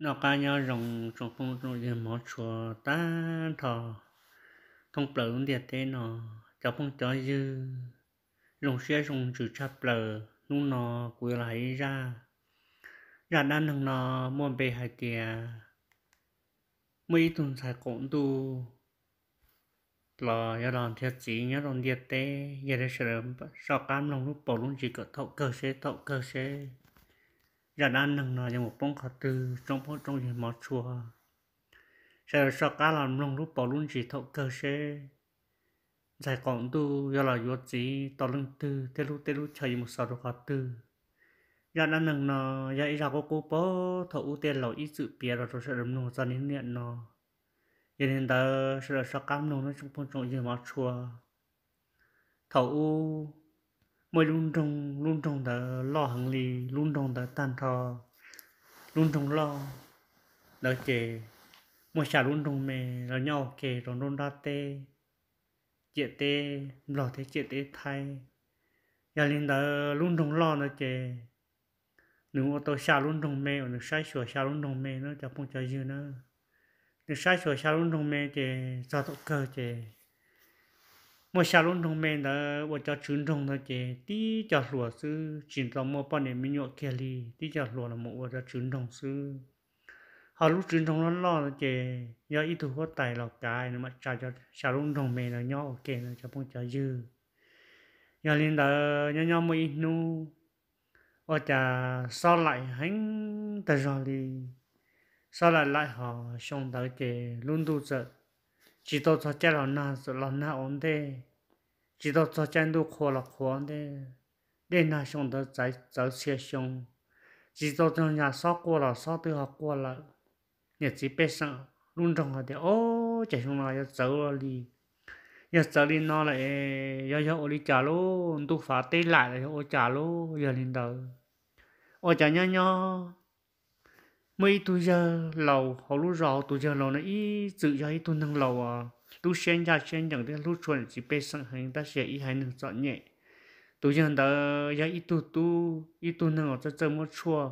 nó cá nhau rồng trong phong trong diện mỏ chùa ta thọ thông bờ cũng đẹp thế nó cháu không cho dư rồng xe rồng chữ chắp bờ lúc nó quay lại ra ra đan thằng nó muốn về hải tiề mấy tuần sai cũng tu là giờ làm thiệt chỉ nhớ làm đẹp thế giờ để sớm sau cam lòng lúc bỏ luôn chỉ có thậu cơ xe thậu cơ xe giờ dạ, đã nâng nó một bóng khát từ trong phố trong gì mà chùa sẽ sợ cá làm lông lúc bỏ luôn chỉ thấu cơ sẽ giải còn tu do là do chỉ tỏ lưng tư tê lu tê lu chơi một sáu khát từ giờ dạ, đã nâng nó giờ dạ, ý ra có cố bó thấu tiền tiên là ý sự bia rồi sẽ làm nông ra đến niệm nó giờ hiện tại sẽ sợ cá nông nó trong phố trong gì mà chùa thọ ưu mỗi luôn trong luôn trong đó lo hàng lì luôn trong đó tan thò luôn trong lo đỡ chè mỗi xả luôn trong mẹ là nhau kề rồi luôn ra tê chè tê lo thế chè tê thay giờ lên đó luôn trong lo nữa chè nếu mà tôi xả luôn trong mẹ nó sai sửa xả luôn trong mẹ nó chả không chơi gì nữa nếu sai sửa xả luôn trong mẹ chè sao tôi cơ chè mà xa luôn trong mình đó và cho trứng trong đó chế tí cho lúa sư chỉ trong một bao niệm mình nhọ kia li tí cho lúa là một và cho trứng trong sư họ lúc trứng trong nó lo đó chế do ý thủ có tài lọc cái mà trả cho xa luôn trong mình là nhỏ ok là cho phong cho dư do lên đó nhỏ nhỏ mới nu và trả sau lại hắn ta rồi đi sau lại lại họ xong tới chế luôn tu sợ chỉ tôi cho cha là na là na ổn thế chỉ tôi cho cha đủ khó là khó thế để na xong đó giải giải xe xong chỉ tôi cho nhà sau qua là sau tôi học qua là nhà chỉ biết sang luôn trong họ thì ô chạy xong là giờ rồi đi giờ giờ đi nó lại giờ giờ ô đi trả luôn tôi phá tay lại rồi ô trả luôn giờ lên đầu ô trả nhau nhau mấy tu giờ lầu họ lúc rõ tu giờ lầu nó ý tự giờ ý tu năng lầu à lúc xem ra xem chẳng thế lúc chuẩn chỉ bê sang hành ta sẽ ý hay năng chọn nhẹ tu giờ đó giờ ý tu tu ý tu năng ở cho chơi mất chua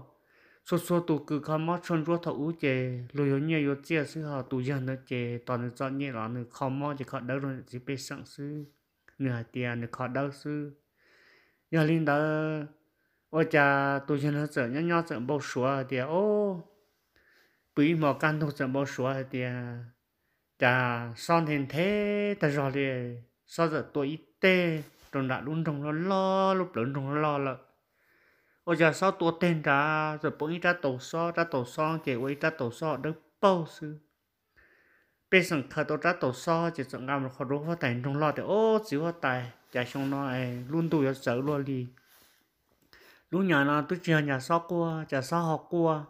số số tu cứ khám mất chọn ruột thấu ú chè lùi hướng nhẹ yếu chia sư họ tu giờ nó chè toàn là chọn nhẹ là nó khám mất chỉ khó đâu rồi chỉ bê sang sự nửa tiền nó khó đâu sự giờ linh đó ở cha tu giờ nó sợ nhớ nhớ sợ bầu sủa thì ô bởi mà căn thông chẳng bao số thì ta son hình thế ta rồi đi, sao giờ tôi ít tê trong đã luôn trong nó lo lúc lớn trong nó lo là bây giờ sau tôi tên ra rồi bỗng ra tổ so ra tổ so kể quay ra tổ so được bao sư bên sân khởi tôi ra tổ so chỉ sợ ngam khó đối với tài trong lo thì ô chỉ hoa tài chả xong nó ấy luôn tụi sợ luôn đi lúc nhà nó tôi chơi nhà sao qua chả sao học qua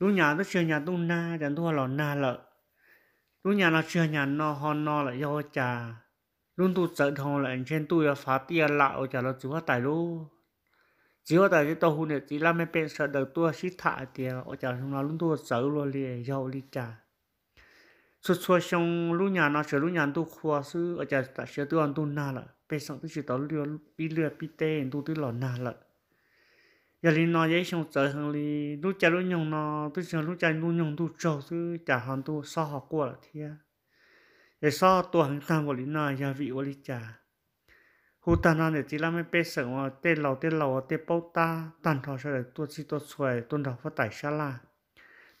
ลุงยาต้องเชื่อยาตุ้งนาจันทัวหล่อนนาละลุงยาเราเชื่อยานอฮอนนอละยอจาลุงตู่เสดทองละเช่นตู่จะฟ้าเตียนละจาเราจิ้วตายลูจิ้วตายจะโตหี่ยจีลาไม่เป็นเสดตัวชิถาเตียโวจะทำเรนลุงตู่เสดลุ่ยยวลิจาสุดชัวชงลุงยาเราเชื่อลุงยาตุ้งขวซื้อจะตัเชื่อตัวตุ้นาละเป็นสังตุ้งจิตต่อเรือปีเรือปีเตนตุ้ที่หล่อนนาละ giờ linh nó dễ xong trở hàng li lúc cha lúc nhung nó tôi chẳng lúc cha lúc nhung tôi trâu chứ chả hàng tôi so họ qua là thế để so tôi hàng tham của linh nó giờ vị của linh cha hú ta nó để chỉ làm mấy bê sừng mà tê lầu tê lầu tê bao ta tàn thọ sao để tôi chỉ tôi xuề tôi đọc phát tài xa la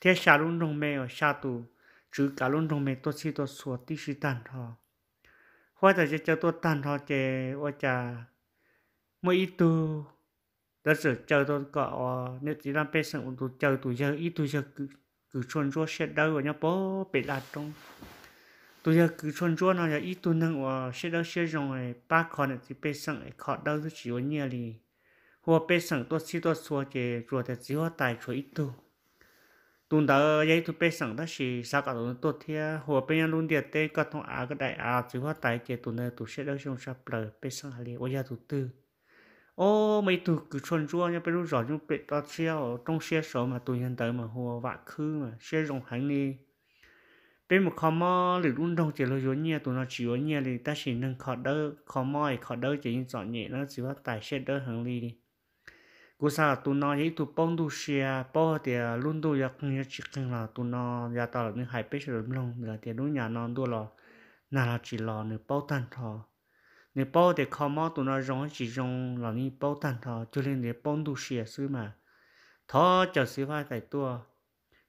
thế xa luôn đồng mê ở xa tù chứ cả luôn đồng mê tôi chỉ tôi xuề tí sĩ tàn thọ hoa tài cho tôi tàn thọ chè hoa trà mỗi ít tôi 得是 chờ tôi có nếu chỉ làm bệnh sẵn tôi chờ tôi giờ ít tôi giờ cứ cứ chôn rua sẽ và nhau bố bị lạc trong tôi giờ cứ chôn rua nó giờ ít tôi nâng và sẽ đau sẽ rồng này ba khó thì bệnh sẵn khó đau tôi chỉ có nhiều lì hoặc bệnh sẵn tôi chỉ tôi xua thì rùa thì chỉ hoa tài cho ít tôi tuần đó giấy tôi bệnh sẵn đó thì sao cả tôi tôi thì hoặc bệnh luôn địa tê có thông á cái đại á chỉ hoa tài chế tuần này tôi sẽ đâu xong sắp lời bệnh sẵn hà lì ôi giờ tôi tư ô mấy từ cứ chuẩn chua nha bây giờ chúng như bị tao xe trong xe số mà tôi hiện tới mà hồ vạ khứ mà xe rộng hành đi bên một khó mò lửa đun đông chỉ là dối nhẹ tụi nó chỉ dối nhẹ thì ta chỉ nâng khó đỡ khó mò thì khó đỡ chỉ như dọn nhẹ nó chỉ có tài xe đỡ hàng ly đi cú sao tụi nó ấy tụi bông tụi xe bao thì luôn tụi giặc như chỉ cần là tụi nó ra tàu là những hai bên sẽ lớn lông là thì đối nhà nó tụi lò nào chỉ lò nữa bao tan thò 你包的靠毛多那容是容，让你包蛋它，就连你帮助些事嘛，他就喜欢在多，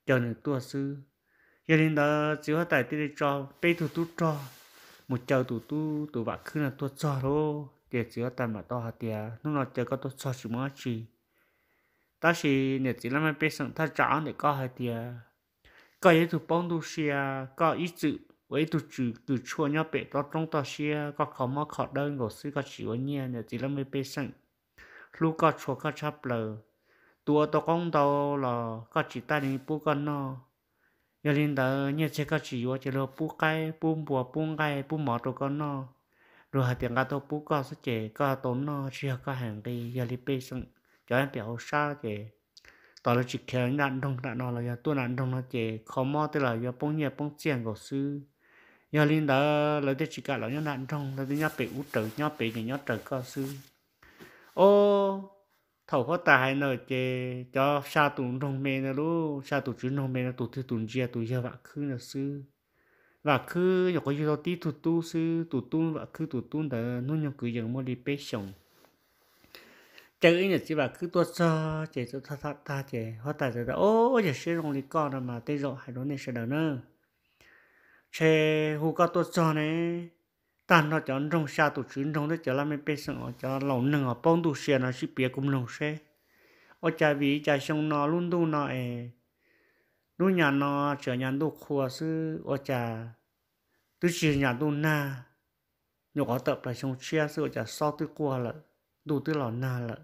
叫你多事，要连到喜欢在这里找，背土土找，một chầu tụ tu tụ bạc cứ là tôi cho đó để chỉ có tầm mà to hạt tiền nó là chỉ có tôi cho chỉ mới chỉ ta chỉ để chỉ làm cái bên ta trả để có hạt tiền có những thứ bông tu có ý chữ với tụ trừ từ chua nhau bể đó trong tòa xia, có khó mà khó đơn của sư có chỉ có nhẹ nhờ chỉ là mới bê sẵn lúc có chua có chắp lờ tua tao con tao là có chỉ ta đi bu con nó giờ lên đó nhẹ chỉ có chỉ có chỉ là bu cái bu bùa bu cái bu mỏ tao con nó rồi hạt tiền cả tao bu có sẽ chỉ có tốn nó chỉ có hàng đi giờ đi bê sẵn cho em biểu xa chỉ tao là chỉ khéo nạn đông nạn nó là giờ tôi nạn đông nó chế, khó mò tức là giờ bông nhẹ bông tiền của sư nhớ linh đó là thế chỉ cả là nhớ nạn trong là thế nhớ bị út trở nhớ bị cái nhớ trở co sư ô thầu có tài nơi chê cho sa tu trong mê nè lú sa tu chuyến trong mê nó tụng thứ tu chia tu chia vạ khứ là sư vạ khứ nhọc có gì đó tí tụ tu sư tụ tu vạ khứ tụ tu đó nó nhọc cứ dừng mua đi bế sống chơi ấy là chỉ vạ khứ tuột sơ chê cho ta ta ta chê họ ta chê đó ô giờ sẽ rong đi con mà tê rộng hai đứa này sẽ đỡ nữa chế hú cá tôi cho nè, tàn nó cho rong xa tụ chuyến rong đấy cho làm mấy bên sông cho lòng nâng ở bông tụ xe nó chỉ bia cũng lòng xe ở cha vị cha sông nó luôn tu nó ấy lúc nhà nó chờ nhà tu khua sư ở cha tu chỉ nhà tu na nhổ có tập là sông chia sư ở cha sau tu qua là tu tu lò na là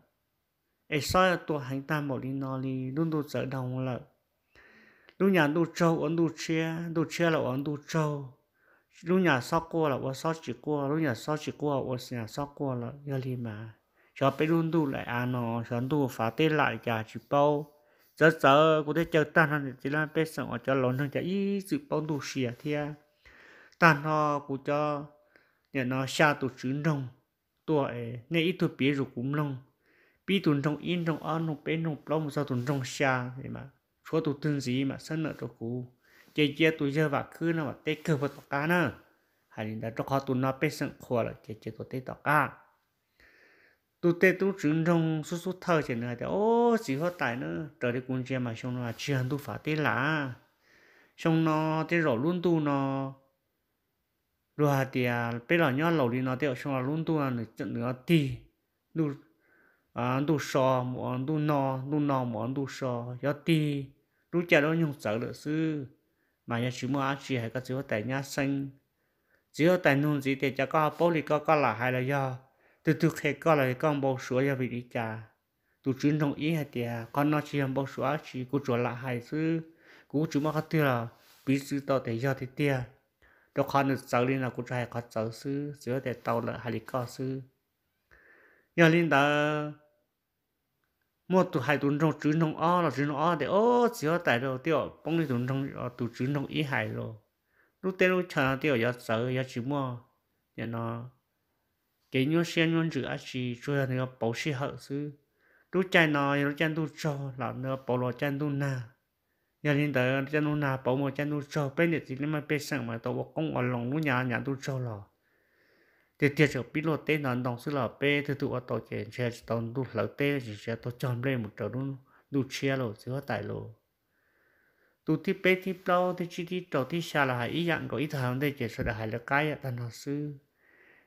ấy sau tu hành ta một đi nó đi luôn tu sợ đồng là lúc nhà đu trâu ấn đu chia đu chia là ấn đu trâu lúc nhà sóc cua là ấn sóc chỉ cua lúc nhà sóc chỉ cua ấn nhà sóc cua là giờ li mà cho bé luôn đu lại à nó cho đu phá tê lại cả chỉ bao giờ giờ cũng thấy chơi ta nó chỉ là bé ở cho lớn hơn cho ít sự bao đu xìa thia ta nó cũng cho nhà nó xa tổ chữ nông tuổi nên ít tuổi bé rồi cũng nông bi tụ nông yên nông ăn nông bé nông bao một sao tụ nông xa vậy mà số tụ thân gì mà sân nợ cho cú chơi chơi tụ chơi và cứ nó mà tê cơ vật cá nữa hay là cho họ tụ nó bê sân khua là chơi chơi tụ tê tọt cá tụ tê tụ trứng trong số số thơ chế nữa thì ô chỉ có tài nữa trở đi cùng chế mà xong nó chỉ hẳn tụ phá tê là xong nó tê rõ luôn tu nó rồi thì bây giờ nhớ lầu đi nó tê xong là luôn tu là nữa nữa tì đủ đủ sò mỏ đủ nò đủ nò mỏ đủ sò gió ti đủ chả đó nhung sợ được chứ mà nhà chú mua chỉ hay có chú tại nhà sinh chỉ có tài nông gì thì chả có bố lì có có là hay là do từ từ khi có là con bầu sữa cho vị đi cha từ chuyên đồng ý hay thì con nó chỉ bầu sữa chỉ cố chỗ là hay chứ cố chú mua có tiêu là bí sư tao để do thì tiệt cho con được sợ lên là cố trai có sợ chứ chỉ có để tao là hay là có sư nhà linh đó một tụ hai tuần trong chữ nông o là chữ nông o để ô chỉ có tại đâu tiêu bông đi tuần trong tụ chữ nông ờ, ý hài rồi lúc tiêu lúc chờ tiêu giờ sợ giờ chỉ mua nhà nó cái nhau xe nhau chữ á chỉ cho là nó bảo sĩ hậu sư lúc chạy nó giờ chạy tu cho là nó bảo lo chạy tu na giờ hiện tại chạy tu na bảo mà chạy tu cho bên này thì nó mới bên sang mà tàu công ở lòng lúc nhà nhà tu cho rồi thì tiệt chỗ bị lộ tê nón đồng sư là p thì tụ ở tổ kiện xe đồng đủ lỡ tê chỉ xe tôi chọn lên một chỗ luôn đủ xe lộ chứ tại lộ tụ tiếp p tiếp lâu thì chỉ thì tổ thì xa là ý dạng có ý thằng đây chỉ sợ là hải là cái thằng học sư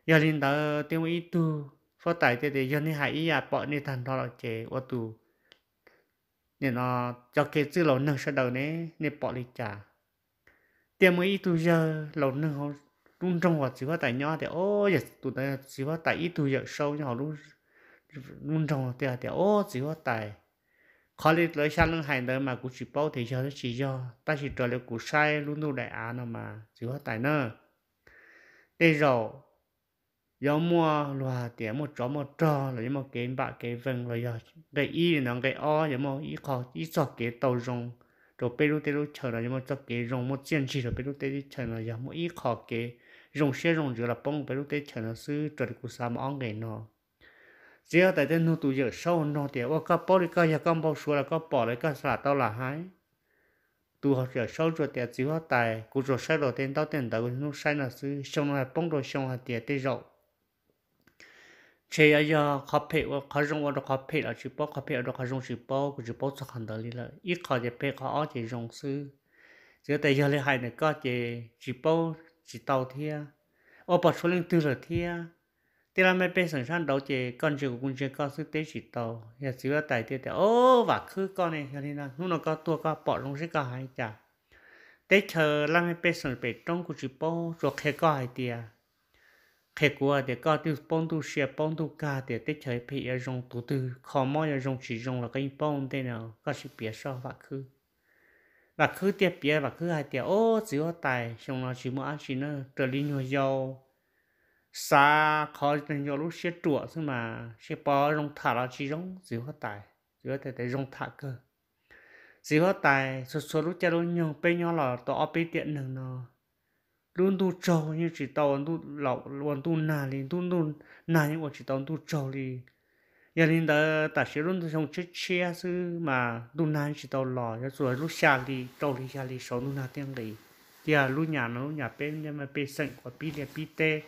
giờ linh đó tiếng ý tu phát tài thì để cho này hải ý à bỏ nên thằng đó là chế ô tu nên nó cho cái chữ lâu nâng sau đầu này nên bỏ đi trả tiếng ý tu giờ lâu nâng không trung trong họ chỉ có tại nhau thì ô giờ tụi ta chỉ có tại ít tuổi giờ sâu nhưng họ luôn luôn trong thì thì ô chỉ có tại khó lý lấy sang lưng hành đời mà cũng chỉ bao thì cho nó chỉ cho ta chỉ trở lại cũng sai luôn đâu đại án mà chỉ có tại nữa đây rồi gió mùa loa tiền một chó một trò là một cái bạc cái vần rồi giờ cái y là cái o giống một y khó y sọ cái tàu rồng rồi bê lúc tê lúc chờ là giống một cái rồng một chiến chỉ rồi bây lúc tới chờ là giống một y khó cái rong xe rong giữa là bông bê lúc tết chẳng là sư trở được xa mà ông ngày nọ chỉ ở tại tên nô tụ giờ sau nọ thì ở các bỏ đi các nhà con bao số là các bỏ lấy các xả tao là hái tụ họ giờ sau rồi thì chỉ họ tài cũng rồi sai rồi tên tao tên tao cũng sai là sư xong là bông rồi xong là tiền tê rộng chỉ ở giờ khó phê và khó rong và khó phê là chỉ bỏ khó phê là khó rong chỉ bỏ cũng chỉ bỏ cho hàng đời là ít khó thì phê khó thì rong sư chỉ tại giờ lấy hai này chỉ bỏ chỉ tàu thia ô bỏ số lên từ rồi thia thì là mấy bên sẵn sàng đầu chế con chữ của quân chế con sư tế chỉ tàu nhà xíu là tài tiết ô và cứ con này cho nên là lúc nó có tua có bỏ luôn sẽ có hai chả tế chờ là mấy bên sẵn bên trong của chữ bông rồi khé có hai tia khé của thì có tiêu bông tu xe bông tu ca để tế chờ bị ở trong tủ tư khó mỏi ở trong chỉ trong là cái bông thế nào có sự biết so và cứ và cứ tiệp bia và cứ hai tiệp ô chỉ có tài xong nó chỉ mỗi chỉ nó trở lên nhau giàu xa khó nên nhiều lúc sẽ trụ nhưng mà sẽ bỏ rong thả nó chỉ rong chỉ có tài chỉ có tài để rong thả cơ chỉ có tài số số lúc chơi luôn nhau bên nhau là tỏ bên tiện nương nó luôn tu trâu như chỉ tàu tu lậu luôn tu nà liền tu tu nà nhưng mà chỉ tàu tu trâu liền giờ nên đó ta sẽ luôn trong chiếc xe chứ mà luôn nãy chỉ tàu lo, rồi lúc xa đi tàu đi xa đi sáu lúc nào tiếng đi thì à lúc nhà nó nhà bên nhà mà bên sân của bên là bị tê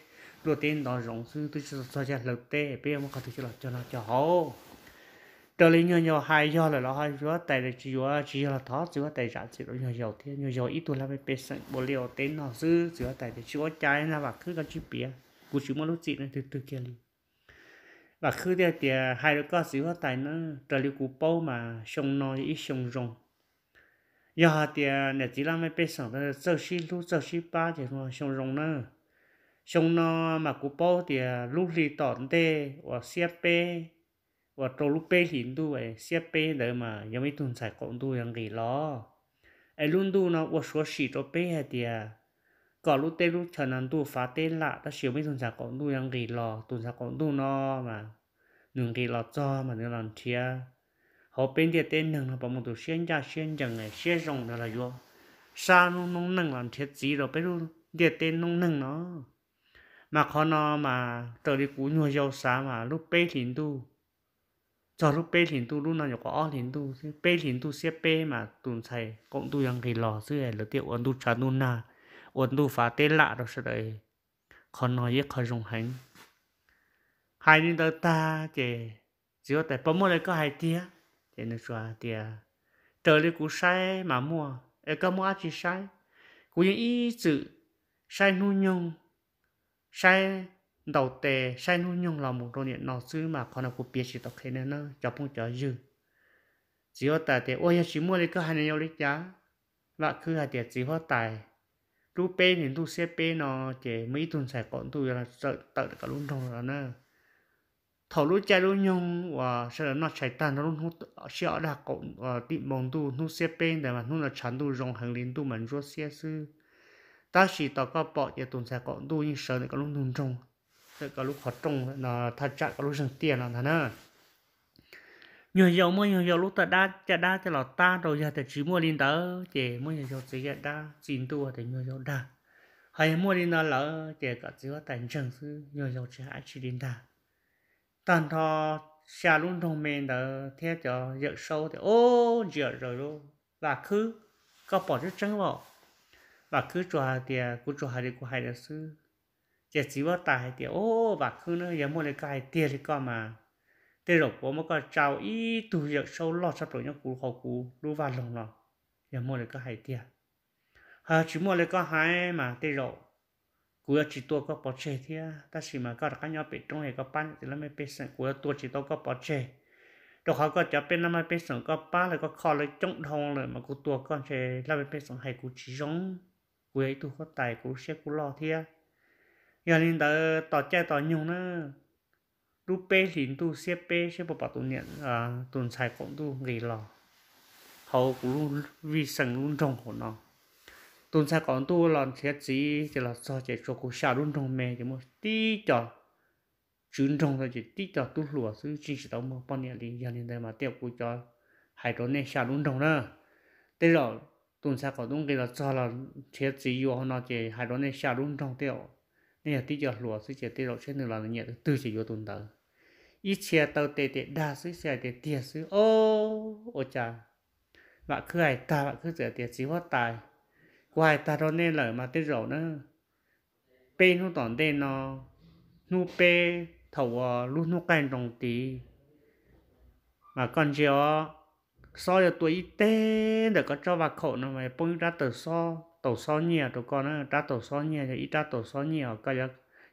rồi tên đó rộng sư tôi sẽ cho ra lợt tê bên mà có thể cho là cho nó cho hậu trở lên nhiều nhiều hai giờ là nó hai giờ, tại là chỉ do chỉ là thó chỉ do tại giả chỉ do nhiều nhiều thế nhiều nhiều ít tuổi là bên bên sân bộ liều tên nó sư chỉ do tại là chỉ có trái là và cứ cái chuyện bia cũng chỉ một lúc chị này từ từ kia liền và cứ đeo thì hai đứa con xíu tại nó trở lại cú bao mà sông nó ít sông rồng giờ thì nhà chị làm mấy bé sông đó sơ xí lúc sơ xí ba thì nó sông rong nữa sông nó mà cú bao thì lúc lì tỏn tê và xe pe và trâu lú pe thì tu vậy xe pe đấy mà giờ mấy tuần sài cộng tu yang gì lo ai luôn tu nó và số xí trâu pe thì có lúc tê lúc chờ nắn tu phá tê lạ ta xíu mấy tuần giả có tu yang gì lò tuần giả có tu no mà nương gì lò cho mà nương làm chia họ bên địa tên nương là bảo một tu xuyên ra xuyên chẳng này xuyên rồng đó là vô sa nó nung nương làm chia gì rồi bây giờ địa tên nung nương nó mà khó nó mà trở đi cú nhua dâu xá mà lúc bê thìn tu cho lúc bê thìn tu lúc nào có ó thìn tu bê thìn tu xếp bê mà tuần xài cộng tu yang gì lò xưa là tiêu ấn tu chán tu na ổn phá lạ đó sẽ khó khó nói dùng 温度发电啦都是的，可能也可容忍。hai nên đỡ ta chỉ chỉ có tại bấm một cái hai tia thì nó xóa tia trở lại cú sai mà mua ở các mua chỉ sai cú những ý chữ sai nu nhung sai đầu tề sai nu nhung là một trong những nó xứ mà còn là cú biết chỉ tập khi nên nó cho phong trở dư chỉ có tại thì ôi chỉ mua cái hai này yêu lý giá và cứ hai tia chỉ có tại tu pe nhìn tu xe pe nó chỉ mấy tuần sài còn tu là sợ tợ cả luôn thầu là nè thầu lúc cha luôn nhung và sợ nó chạy tan nó luôn sợ là còn tìm mong tu nu xe pe để mà nu là chán tu rong hàng liên tu mình rốt xe sư ta chỉ tao có bỏ chỉ tuần sài còn tu nhưng sợ này cả luôn trong sợ cả lúc họ trong là thật chặt cả lúc sang tiền là thế nè nhiều dầu mua nhiều dầu lúc ta đa chả đa cho lọ ta rồi giờ thì chỉ mua linh tớ chỉ mua nhiều dầu chỉ cái đa xin tua thì nhiều dầu đa hay mua linh tớ lỡ chỉ có chỉ có tận chân sư nhiều dầu chỉ hai chỉ linh ta tàn thọ xa luôn thông men tớ theo cho dợ sâu thì ô dợ rồi luôn và cứ có bỏ rất chân vào và cứ cho thì cứ cho hai của hai sư chỉ chỉ có tài thì ô và cứ nó giờ mua lại cái tiền thì có mà để rồi bố mà có chào ý tù việc sâu lo sắp rồi nhau cú khó cú lưu và lòng lòng giờ mua lại cái hai tiền à chỉ mua lại cái hai mà để rồi cú chỉ tua có bỏ chê thì ta chỉ mà có được các nhau bị trong hệ có bán thì làm bị sản cú tua chỉ tua có bỏ chê đồ khó có cho bên năm mươi bên sản có ba lại có kho lại chống thông rồi mà cú tua con chê làm bên sản hay cú chỉ giống cú ấy tu có tài cú sẽ cú lo thì giờ nên tớ tỏ chơi tỏ nhung nữa tu pe lin tu xia pe xia bà bà tu niệm à tuần xài cũng tu nghỉ lo hầu cũng luôn vi sẵn luôn trong của nó tuần xài cũng tu lòn xia chỉ chỉ là do chỉ cho cô xả luôn trong mẹ chỉ một tí cho chuyên trong thôi chỉ tí cho tu lùa chứ chỉ chỉ tao một bao niệm đi giờ nên đây mà tiêu cô cho hai đứa này xả luôn trong đó thế rồi tuần xài cũng tu cái là cho là xia chỉ vô nó chỉ hai đứa này xả luôn trong tiêu nên là tí cho lùa chứ chỉ tiêu rồi sẽ nữa là nhẹ từ chỉ vô tuần tới ít tàu đa xe ô ô cha bạn cứ ai ta bạn cứ rửa tiền chỉ hoa tài, quay ta đó nên lời mà tiết rổ nữa, pe nó tỏn tên nó, nu pe thầu à lu nu canh đồng tí, mà còn gì ờ, so giờ tuổi ít tê để có cho vào khẩu nó mày bông ra tờ so tàu so nhiều tụi con nó ra tàu so nhiều thì ít ra tàu so nhiều coi là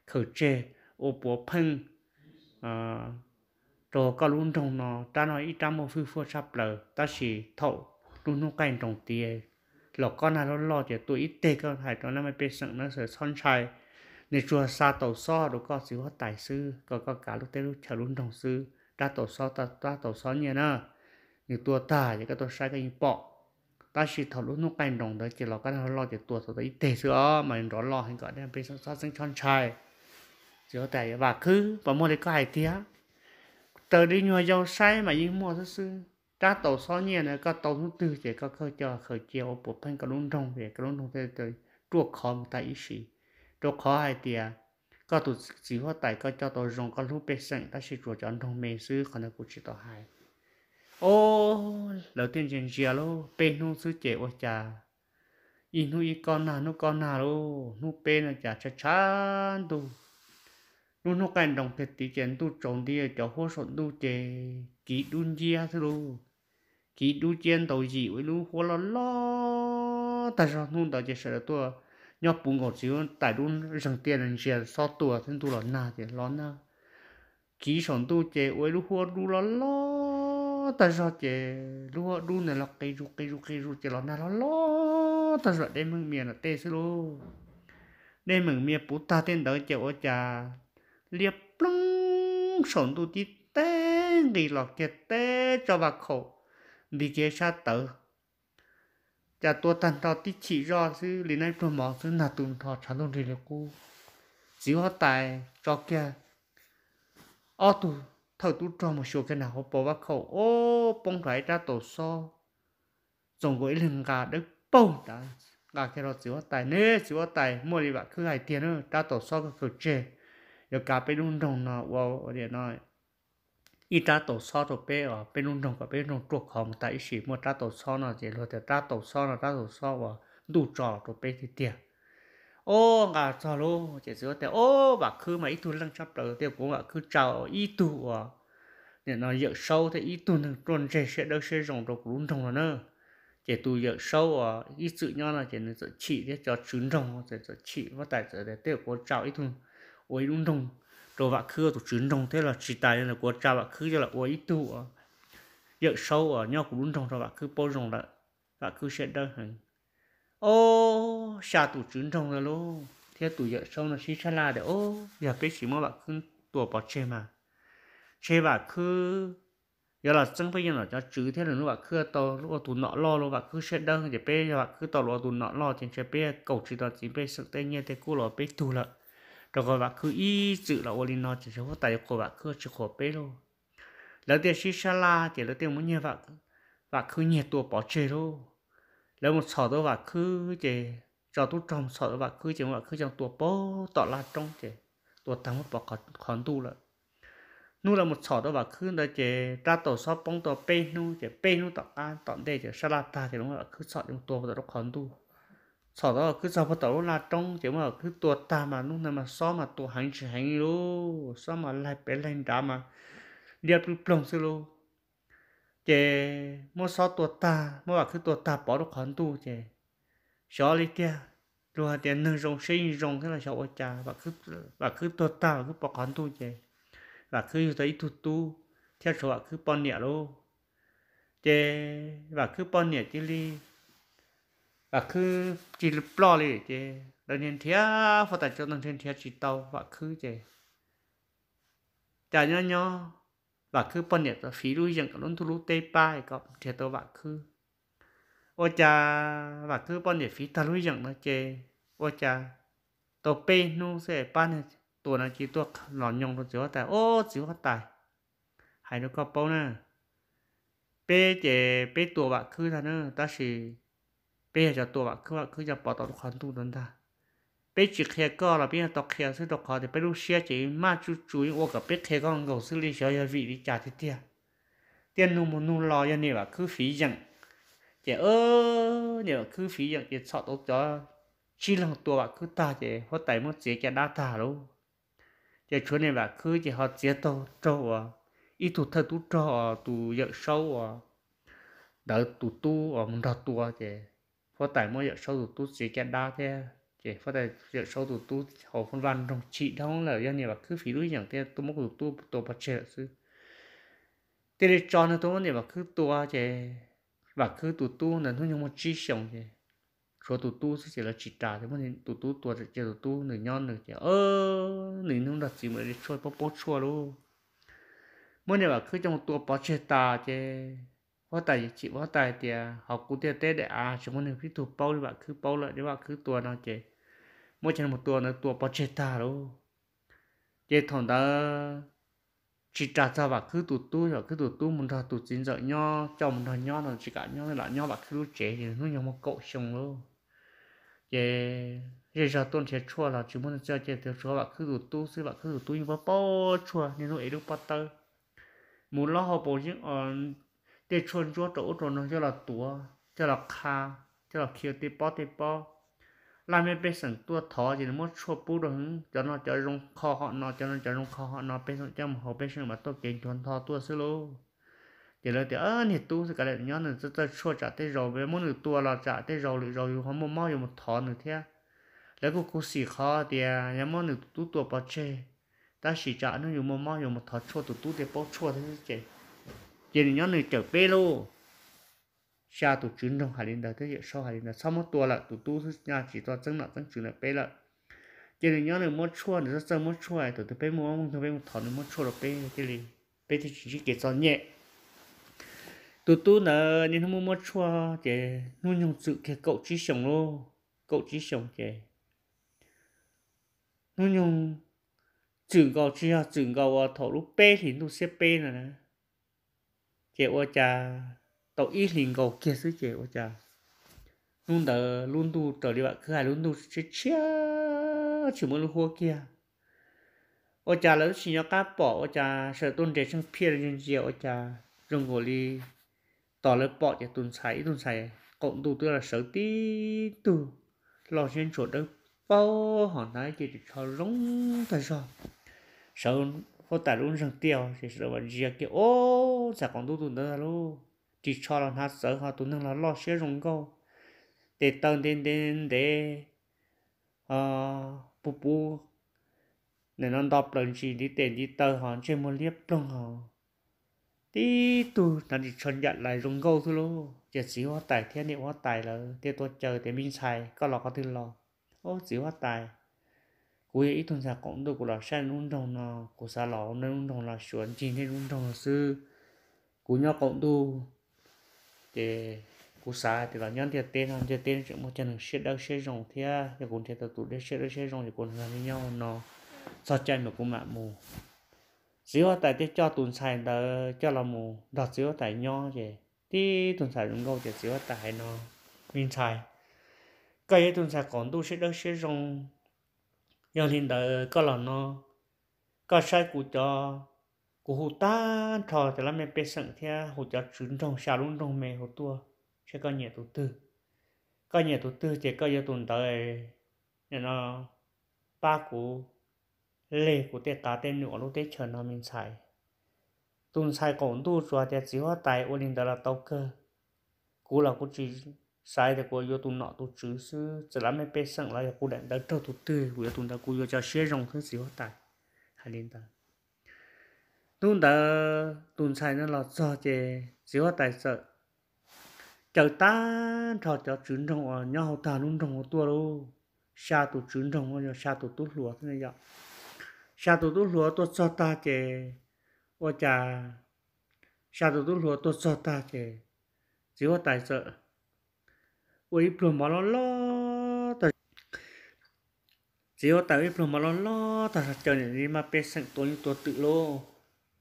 khử chê ô bố phăng à ờ, rồi có luôn trong nó ta nói ít trăm một phi phu sắp lờ ta chỉ thậu luôn nó cảnh trong tiền lọ con nào nó lo thì tôi ít tê con hải cho nó mới biết sẵn nó sẽ son chai nên chùa xa tàu so đồ có xíu hết tài sư có có cả lúc tê lúc chờ luôn trong sư ta tàu so ta tàu so nhỉ nè nhưng tua ta thì cái tôi sai cái bỏ ta chỉ thầu lúc nó cảnh trong đó chỉ lọ con nào lo thì tua tôi ít tê sữa mà rõ lo hình gọi đem biết sẵn son chai chỉ có tài và cứ và mua thì có hải từ đi nhua dâu say mà như mua sư ta tổ số nhẹ này có tổ thứ tư thì có khơi cho khởi chiều bộ phân có đúng rong về có đúng rong thế tới chuộc khó một tại ý gì, chuộc khó hai tia à? có tổ chỉ hoa tại có cho tổ rong có lúc bê sẵn ta sẽ chuộc cho rong mê sư còn là cũng chỉ tổ hai ô đầu tiên chuyện chia lô bê nô sư chế ô cha y nu y con nào bê là cha cha chan nó nó cần đồng thật tí chén tu trồng đi cho hô sốt tu chế kỹ đun chia thế luôn kỹ đun chén tàu gì với luôn hô lo lo tại sao luôn tàu chè sợ tua nhóc bún ngọt xíu tại đun rằng tiền là chè so tua thế tu lo na chè lo na kỹ sốt tu chế với luôn hô lu lo lo tại sao chế chè lu lu này là cây ru cây ru cây ru chế lo na lo lo tại sao đây mừng miền là tê xí luôn đây mừng miền bút ta tên đó chè ô chà liệp plung sổn tu tí té nghỉ lọt kia té cho bà khổ vì kia xa tớ chả tua tàn tao tí chỉ rõ sư lý này tôi mỏ sư nà tùm thọ chả luôn thì liệu cô chỉ hóa tài cho kia ô tù thầu tu cho một số cái nào họ bỏ bắt khẩu ô bông thoải ra tổ so dùng gối lưng gà đức bông đã gà kia đó chỉ hóa tài nè chỉ hóa tài mua đi bạn cứ hải tiền nữa ra tổ so cái kiểu chê ta so 有家被弄中呢，我我的呢，一扎豆烧着被哦，被弄中个被弄做好，但一时么扎豆烧呢，就落着扎豆烧呢，扎豆烧我卤着着被的点。ô ngà cho lô chỉ giữa thế ô bà cứ mà ít tu lăng chấp đầu tiên cũng bà cứ chào ít tu à nên nó dựa sâu thế ít tu nâng trôn chế sẽ đâu sẽ rồng độc lún trong nữa chỉ tu dựa sâu à ít sự nhau là chỉ nên chỉ để cho trứng trong chỉ chỉ và tại giờ để tiêu có trào ít tu ôi đúng đồng rồi vạ khưa tổ chứng đồng thế là chỉ tài là của cha vạ khứ cho là ôi ít tu sâu ở nhau cũng đúng đồng rồi vạ khứ bao rồng là vạ khứ sẽ đơn hình ô xa tổ chứng đồng là luôn thế tụ giờ sâu nó xí xa la để ô giờ biết chỉ mà vạ khứ tổ bỏ chê mà chê vạ khứ giờ là chẳng bây giờ nó cho chữ thế là nó vạ khứ to lúc tụ nọ lo lúc vạ khứ sẽ đơn thì bây giờ vạ khứ to lúc tụ nọ lo thì sẽ bây cầu chỉ đó chỉ bây sự tây nhiên thì cú lo bây tụ là đó có bà cứ ý dự là ô linh nó chỉ số tại có bà cứ chỉ khổ bế lô tiền xí xa la tiền muốn nhẹ vạc và cứ nhẹ tua bỏ chê lô lỡ một sọ đó và cứ chê cho tu trong sọ đó và cứ chê và cứ trong tua bó tọt la trong chê tua tăng một bỏ còn tu là nu là một sọ đó và cứ là chê ra tổ sọ bóng tổ bê nu chê bê nu tọt an tọt đây chê xa ta thì đúng là cứ sọ trong tua và tọt còn tu sau đó cứ sau bắt đầu là trong chỉ mà cứ tuột ta mà lúc nào mà so mà tuột hành chỉ hành lú so mà lại bé lên đá mà đẹp lúc lòng xí lú chè mua so tuột ta mua bảo cứ tuột ta bỏ được khoản tu chè xó lý kia rồi tiền nâng rồng sinh rồng thế là xó ô cha và cứ và cứ tuột ta cứ bỏ khoản tu chè và cứ như thấy tu tu theo số cứ bỏ nhẹ lú chè và cứ bỏ nhẹ chỉ li กะคือจีปลอเลยเจเดินเทียฟอตัดจนเดินเทียจีเตาวะคือเจ จากนั้นอนาะคือปนเนี่ยตัวฝีรู้ยังกับล้นทุลุเตป้ายก็เทียตัววะคือ โอจาวะคือปนเนี่ยฝีทะลุยังนะเจโอจาตัวเป้นูเสป้านี่ยตัวนั้นจีตัวหลอนยงตัวเสว่าแต่ โอ้เสว่าตายหายแล้วก็เป้านะเป้เจ เป้ตัววะคือท่านเนอต่สี bây giờ cho tôi bảo cứ cứ giờ bỏ tao khoản tu đơn ta bây chỉ khe co là bây giờ tao khe sẽ tao khó thì bây lúc xe chỉ mà chú chú ô cả biết khe con ngầu xử lý cho giờ vị đi trả thì tiền tiền nung một nung lo cho nên là cứ phí rằng chỉ ơ nhờ cứ phí rằng chỉ sợ tao cho chỉ là tôi bảo cứ ta chỉ có tài mất chỉ cái đá thả luôn chỉ chỗ này là cứ chỉ họ chỉ tao trâu à ít tụ thật tụ trâu à tụ giờ sâu à đỡ tụ tu à mình đỡ tu à chỉ phát tài mỗi giờ sâu tu gì cái đa thế chỉ phát tài giờ sâu tụt tu à? hồ phân văn trong trị đó là do nhà bà cứ phí đuôi chẳng thế tôi muốn tụt tu tụt bật chết chứ thế để cho nó tôi nhà bà cứ tụt à chỉ bà cứ tụt tu là thu nhưng một trí sống chỉ số tu tụt chỉ là chỉ trả thế mà tu tụt tụt chỉ tu tụt nửa nhon nửa chỉ ơ nửa nông đặt gì mà để cho bó bó chua luôn mỗi nhà bà cứ trong tụt bó chết ta chỉ tài tài chị chị thì à, học Tết để à chúng bao bao cứ cứ lại bạn mỗi một thằng ว่าแต่จิว่าแต่เตีย học chị trả cho bạn cứ tụt tu rồi cứ tụt tu mình thằng tụt chín giờ nho cho mình thà nho rồi chị cả nho là nho bạn cứ chế thì nó nhóm một cậu xong luôn chế chế giờ tôi chế chua là chúng muốn cho chế thì cho bạn cứ tụt tu xí bạn cứ tụt tu nhưng mà bao chua nên nó ấy được bắt tay muốn lo học bổ dưỡng ờ, để chôn chúa tổ tổ nó cho là tua, cho là kha cho là khiêu tế bó tế bó làm bên bên sẵn tua thó thì nó mất chua bú đồ hứng cho nó cho rung kho họ nó cho nó cho rung kho họ nó bên sẵn trong hồ bên sẵn mà tôi kiến chuẩn thó tua sư lô thì là thì ơ thì tu thì cái này nhớ nữa tôi cho trả tế rồi với mỗi người tua là trả tế rồi lựa rồi có không một mao dù một thó nữa thế lấy cái cô xì kho thì nhà mỗi người tu tua bao chê ta xì trả nó dù một mao dù một thó cho tụ tu thì bỏ cho thế chứ giờ nhớ người trở về luôn xa tụ chuyến trong hải linh đời thế hệ sau hải linh đời sau một tuổi là tụ tu nhà chỉ cho 增 là tăng trưởng là bé là giờ nhớ người mất chua nữa rất mất chua tụ tụ bé mua không tụ bé một thọ nên mất chua là bé cái gì bé thì chỉ chỉ kể cho nhẹ tụ tu là nên không mua chua thì nuôi nhung sự cái cậu chỉ sống luôn cậu chỉ sống thì nuôi nhung trưởng chừng cầu chia chừng cầu thọ lúc bé thì nó sẽ bé là chế ô cha tổ ý liền cầu kia sứ chế ô cha luôn đỡ luôn tu trở đi bạn cứ hai luôn tu chết chia chỉ muốn hô kia ô cha là xin nhau cá bỏ ô cha sợ tôn để sang phe lên chia ô cha rừng gỗ đi tỏ lời bỏ để tôn sải tôn sải cộng tu tôi là sợ tí tu lo trên chỗ đâu bao hòn thái chỉ cho rống tại sao sợ hô tả luôn rằng tiêu thì sợ mà giờ kia ô giả còn đủ đủ nữa luôn chỉ cho là nó sợ họ tụi nó là lo sẽ rung câu để tăng đến đến để à, bù bù nên nó đọc lần chỉ đi tiền đi tờ họ trên một liếp luôn họ đi tu là đi chọn nhận lại rung câu thôi luôn giờ chỉ hoa tài thiên niệm hoa tài là tiêu tôi chờ để minh xài có lọ có thứ lọ ô chỉ hoa tài ít của của là là là là là là là luôn luôn luôn nên sư để để thì thì thì nhân tên tên một chân còn tụ với nhau nó, sao chạy mà cũng mạng mù, chỉ có tại cái cho tuần sai đó cho là mù, đó chỉ có tại nhau vậy, thì tuần sai đúng đâu thì chỉ có tại nó, mình sai, cây tuần sai còn tu sẽ đâu sẽ dùng nhờ linh đời có là nó có sai của cho của hồ ta thò cho lắm em biết sẵn thế hồ cho trứng trong xà luôn trong mẹ hồ tua sẽ có nhẹ tụ tư có nhẹ tụ tư thì có giờ tuần tới nên nó ba của lê của tê tá tê nữa lúc tê chờ nó mình xài tuần xài cổng tu cho thì chỉ hoa tài ô linh đó là tàu cơ cú là cú chỉ sai thì cô vô tụi nọ tụi chữ sư chỉ lắm mấy bé sang lại cô đã đã đầu tụi tư của tụi đã cô vô cho xe rồng thứ gì hết tại hai linh ta tụi đã tụi sai nó là cho chè gì hết tại sợ chờ ta cho cho trứng trong ờ, ở nhau ta luôn trong một tua luôn, xa tụi trứng trong ờ, ở xa tụi tụt lúa thế này vậy xa tụi tụt lúa tụt cho ta chè ô chà xa tụi tụt lúa tụt cho ta chè gì có tại sợ ui plum mà lo lo ta chỉ có tại plum mà lo lo ta chờ này đi mà bé sang tôi như tôi tự lo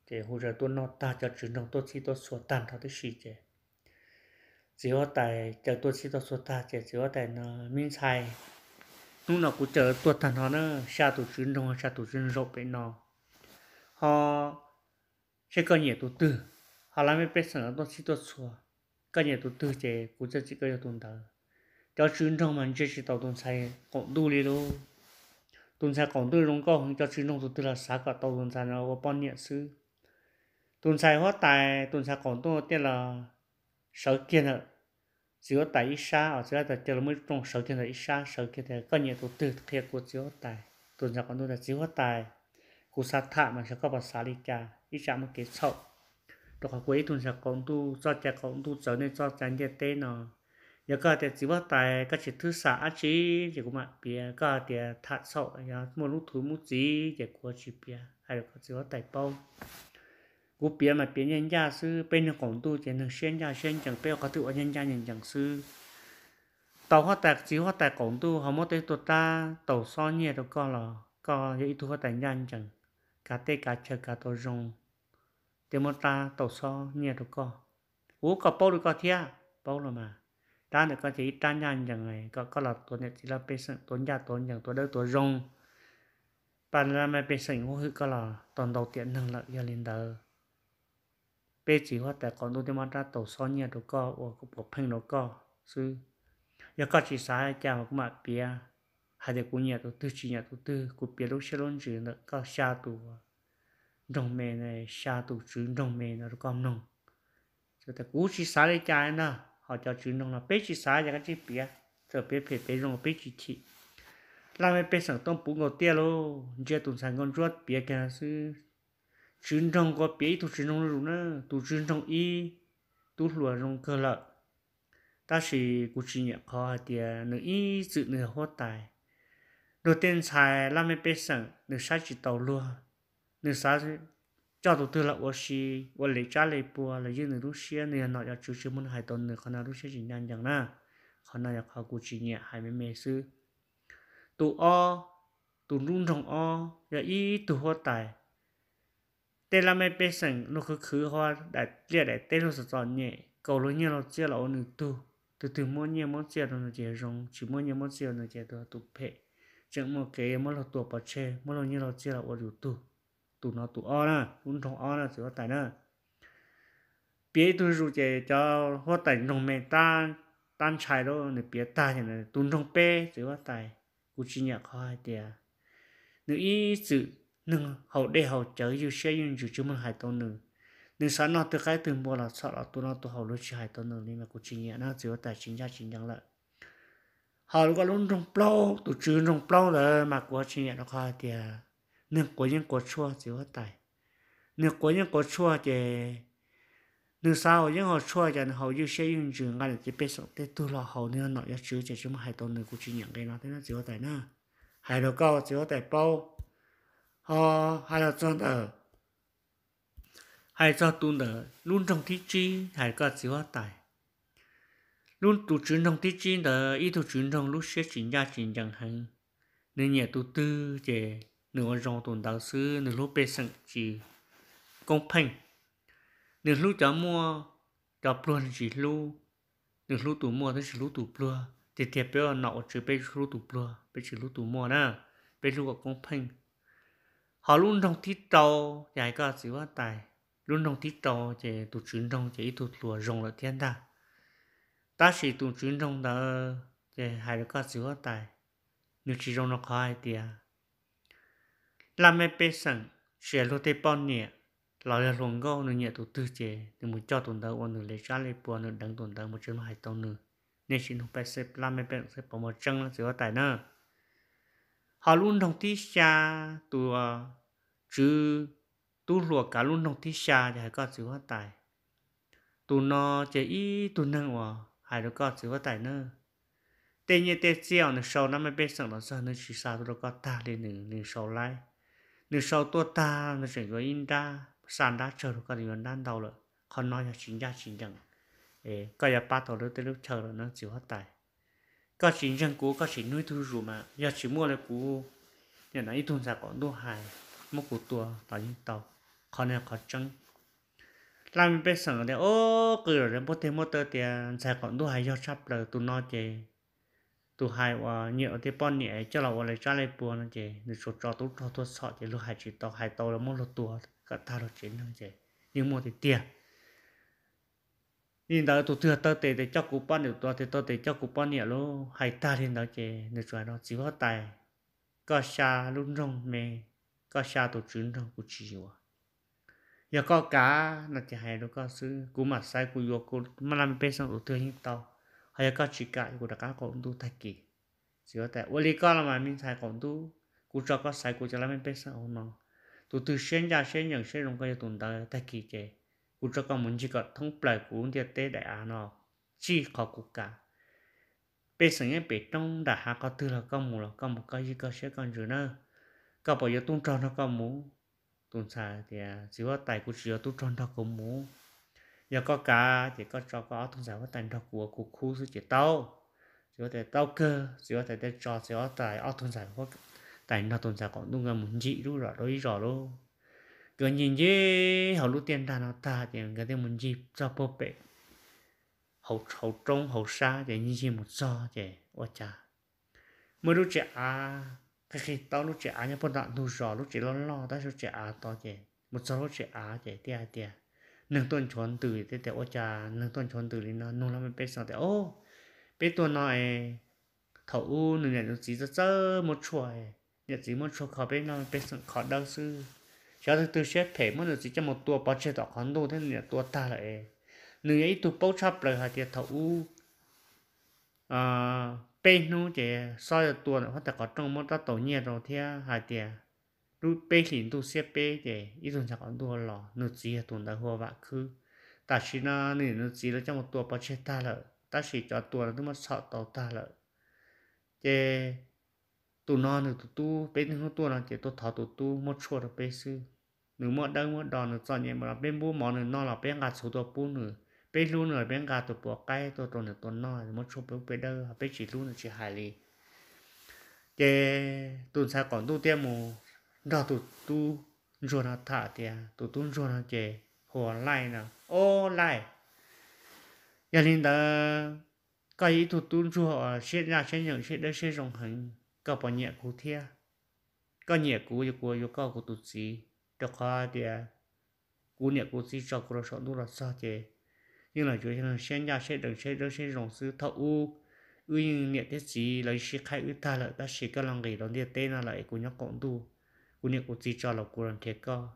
thì hồi giờ tôi nó ta cho chỉ nông tôi chỉ tôi sửa tàn thôi thì chứ chỉ có tại chờ tôi chỉ tôi sửa ta chứ chỉ có tại nó miếng xài lúc nào cũng chờ tôi tàn nó nó xa tôi chỉ nông xa tôi chỉ rộng bên nó họ sẽ có nhiều tôi họ làm cái bé sang tôi chỉ tôi sửa cái nhiều tôi từ chứ cũng chỉ có nhiều tôi cho xuyên trong mình chỉ tàu tuần sai cộng tu đi đâu tuần sai cộng tu rong cao cho xuyên trong tụt là sáu cả tàu tuần sai nó có bao nhiêu sư tuần sai hóa tài tuần sai cộng tu tên là sáu kiện rồi chỉ có tài ít xa, ở dưới là chỉ là mới trong sáu kiện là ít sa sáu kiện là có nhiều tụt từ khi của chỉ có tài tuần sai cộng tu là chỉ có tài cú sa thạ mà sẽ có bảo xá lý cha ít sa một cái sậu đó là cuối tuần sai cộng tu do cha cộng tu trở nên do chán chết tê nào giờ có thể chỉ bắt tay các chị thứ xã chỉ chỉ cũng mà bia có thể thắt sọ giờ một lúc thứ một gì chỉ của chị bia hay là chỉ bắt tay bao cú bia mà bia nhân gia sư bên còn tu chỉ được xuyên gia xuyên chẳng bèo có tự nhân gia nhân chẳng sư tàu hoa tạc chỉ hoa tạc cổng tu họ mất tới tụt ta tàu so nhẹ đâu có là có dễ thu hoa tạc nhân chẳng cả tê cả chờ cả tàu rồng tiền mất ta tàu so nhẹ đâu có cú có bao được có thia bao rồi mà ta được có chỉ ta nhàn chẳng này có có là tổ này chỉ là bên sân tổ nhà tổ chẳng tổ đâu tổ rong bạn là mẹ bên sân ngô hư có là toàn đầu tiên năng lực gia lên đời bên chỉ hoa tại còn đôi mắt ra tổ so nhà đồ co và cũng bộ phim đồ co sư giờ có chỉ sai cha mà cũng mà bia hai đứa cô nhà tổ tư chỉ nhà tổ tư cô bia lúc xe lôn chữ nữa có xa tù rong mẹ này xa tù chữ rong mẹ nó có nông cho ta cú chỉ sai cha nữa họ cho chữ nông là chỉ xá và các chữ bia giờ bế phải bế nông chỉ chỉ làm em bế sẵn tông bún ngô tia lô giờ tụng sẵn con ruột bia kia là sư chữ có bế tụ chữ nông luôn nữa tụ chữ nông y tụ lúa nông cơ lợi ta chỉ chỉ nhận khó thì nữ y dự nửa hốt tài đầu tiên xài làm em bế sẵn nửa sai chỉ tàu lúa nửa sai cho tụi tôi là ô xì ô lấy trả lấy bùa là dân rú xe này nó là chú chú muốn hai tuần nữa còn là rú xe chỉ nhanh chẳng na còn là khó cụ chỉ nhẹ hai mươi mấy sư tụ o tụ rung trong o là y tụ hoa tài tê là mấy bé sẵn nó cứ khứ hoa đại lia đại tê nó sợ tròn nhẹ cầu lối nhẹ nó chia là ô nữ tu từ từ mua nhẹ mua chia nó chỉ rong chỉ mua nhẹ mua chia nó chỉ tụ tụ phệ chẳng một cái mua là tụ bò chê mua là nhẹ nó chia là ô nữ tu tụ nó tụ o na un trong o na sửa tại na Biết tu ru chế cho hoa tại trong mẹ ta tan chai đó nè biết ta thì nè tụ trong pe sửa tại cú chỉ nhạc hoa tiề nữ ý sự nâng hậu đệ hậu chở yêu xe yên chủ chứng minh hai tôn nữ nên sáng nọ từ cái từ mua là sợ là tụ nó tụ hậu lúc chỉ hai tôn nữ nên mà cú chỉ nhạc nó sửa tại chính gia chính chẳng lợi họ lúc đó luôn trong plong, tụ chứ trong plong rồi mà cú chỉ nhạc nó hoa tiề nên có những có chua chỉ có tài nên có những có chua thì nên sao những họ chua thì họ như sẽ dùng trường anh chỉ biết sống tết tu là họ nên nó ya chứ chỉ chúng hai tuần người cũng chỉ nhận cái nó thế nó chỉ có tài nữa hai đầu câu chỉ có tài bao họ hai đầu chân ở hai cho tu nở luôn trong thiết chi hai cái chỉ có tài luôn tu truyền thông thiết chi nở ít tu truyền thông lúc sẽ chính gia chính chẳng hành nên nhà tu tư về nửa rong tồn đạo sư nửa lúc bê sẵn chỉ công phanh nửa lúc cho mua cho luôn chỉ lu nửa lúc tủ mua thì chỉ lúc tủ plua thì thiệt bây giờ nọ chỉ bây lúc tủ plua bây chỉ lúc tủ mua đó bây lúc công phanh họ luôn trong thịt trâu dài có sự quá tài luôn trong thịt trâu chỉ tụ chuyển trong chỉ tụ lùa rong là thiên ta ta chỉ tụ chuyển trong đó chỉ hai đứa có sự quá tài nếu chỉ trong nó khó ai thì làm mẹ bé sẵn sẽ lô tê bọn nè lão là luồng gâu nữa nhẹ tụ tư chế thì muốn cho tụi tao nữa lấy trả lấy bùa nữa đăng tụi tao một chân hai tao nữa nên xin không phải xếp làm mẹ bé xếp bỏ một chân là sửa tài nữa họ luôn đồng tí xa tụ chứ tu lùa cả luôn đồng tí xa thì hãy có sửa tại tụ nó chế ý tụ năng hòa hãy được có sửa tài nữa tên như tên xeo nữa sau năm mẹ bé sẵn nó sao nó chỉ sao tụi nó có ta lên nữa nên sau lại 你烧多大那整个人大山大车都有难到了，可能要请假请假，诶，个要把头都得了车了呢，就发呆。个请假过个请女读书嘛，要去 mua 了股，你那一通才讲多还，么股多到人到，可能可整。làm bên sân thì ô cứ rồi đến bữa thêm một tờ tiền sẽ còn đủ hai giao sắp là tụi nó chơi tu hai và nhiều thì bọn nhẹ cho là lại trả lấy buồn là chị được số cho tu cho tu sợ chị lúc hai chị to hai tàu là một lúc tua cả ta là chiến thắng chị nhưng mà thì tiền nhìn đó tôi thừa tôi tề để cho cụ bọn được to thì tôi tề cho cụ bọn nhẹ luôn hai ta thì đó chị được rồi nó chỉ có tài có xa luôn rong mê có xa tụt chuyến rong của chị wa giờ có cá là chị hay đâu có sứ cú mặt sai cú vô cú mà làm bên xong tôi thừa như tàu hay các chỉ cả của đặc cá còn tu thay kỳ chỉ có tại uli có là mà mình thay còn tu cú cho có sai cú cho làm mình biết sao nó tu từ xuyên ra xuyên nhận xuyên lòng cái tuần tới thay kỳ chế cú cho có muốn chỉ có thông plei cú thì tế đại an nó chỉ khó cú cả bây giờ những bị trong đã hạ có tư là có mù là có một cái gì có sẽ còn rồi nữa có bảo giờ tu tròn nó có mù tuần sai thì à, chỉ có tại cú chỉ tu tròn nó có mù giờ có cá thì có cho có thông giải có tài đọc của cục khu sự chỉ tao chỉ có thể tao cơ chỉ có thể để cho chỉ có tài ở thông giải có tài đọc thông giải có đúng là muốn dị luôn rồi đối rõ luôn cứ nhìn gì hậu lúc tiền đàn nó ta thì người ta muốn dị cho bố bệ hậu hậu trung hậu xa thì như gì một do thì ôi cha mới lúc trẻ à cái khi tao lúc trẻ à nhá bọn bạn đủ rồi lúc trẻ lo lo tao lúc trẻ à to thì một số lúc trẻ à thì tia tia nâng tuần chọn từ thế thế ô cha nâng tuần chọn từ lên ờ, nó nông lắm bé sao thế ô bé tuần nói thầu u nửa nó chỉ cho sơ một chuỗi nhật chỉ một chuỗi khó bé nó bé sao khó đau sư cho nên từ xếp thể mất được chỉ cho một tua bao che tỏ khán đồ thế này tua ta lại nửa ấy tu bao chắp lời hà thiệt thầu u à bên nu chỉ soi tua nó có thể có trong một cái tổ nhẹ rồi thế hà thiệt 如北林都西北的，一种才讲多了，你只要懂得和瓦去。但是呢，你你只了这么多不切大了，但是叫多了那么少到大了，这ตัวน้อนหนึ่งตัวตู้เป็นทั้งตัวนั่นเจ็ดตัวถอดตัวตู้มดชัวร์ตัวไปซื้อหนึ่งมดได้มดดอนหนึ่งจอนเนี่ยมันเป็นบูหมอหนึ่งนอนเราเป็นกาสูตัวปูหนึ่งเป็นรู้หนึ่งเป็นกาตัวปวกใกล้ตัวตัวหนึ่งตัวน้อยมดชัวร์เป็นไปเด้อเป็นจีรู้หนึ่งจีหายเลยเจตุนชายก่อนตู้เตี้ยมู đó tụ tu rồi nó thả thì tụ tu rồi nó chè hồ lại nè ô lại gia đình đó cái ý tụ tu rồi họ sinh ra sinh nhận sinh đỡ sinh rộng hình có bao nhiêu cụ thia có nhiều cụ của của cao cụ tụ gì được khó thì cụ nhiều cụ gì cho cụ sợ đủ là sao chè nhưng là chủ nhân sinh ra sinh đỡ sinh đỡ sinh rộng sự thọ u uyên niệm thế gì lấy sĩ khai ư ta lợi ta sĩ các lòng gỉ đó niệm tên là lại của nhóc cộng tu cú niệm của chỉ cho là cú làm thế co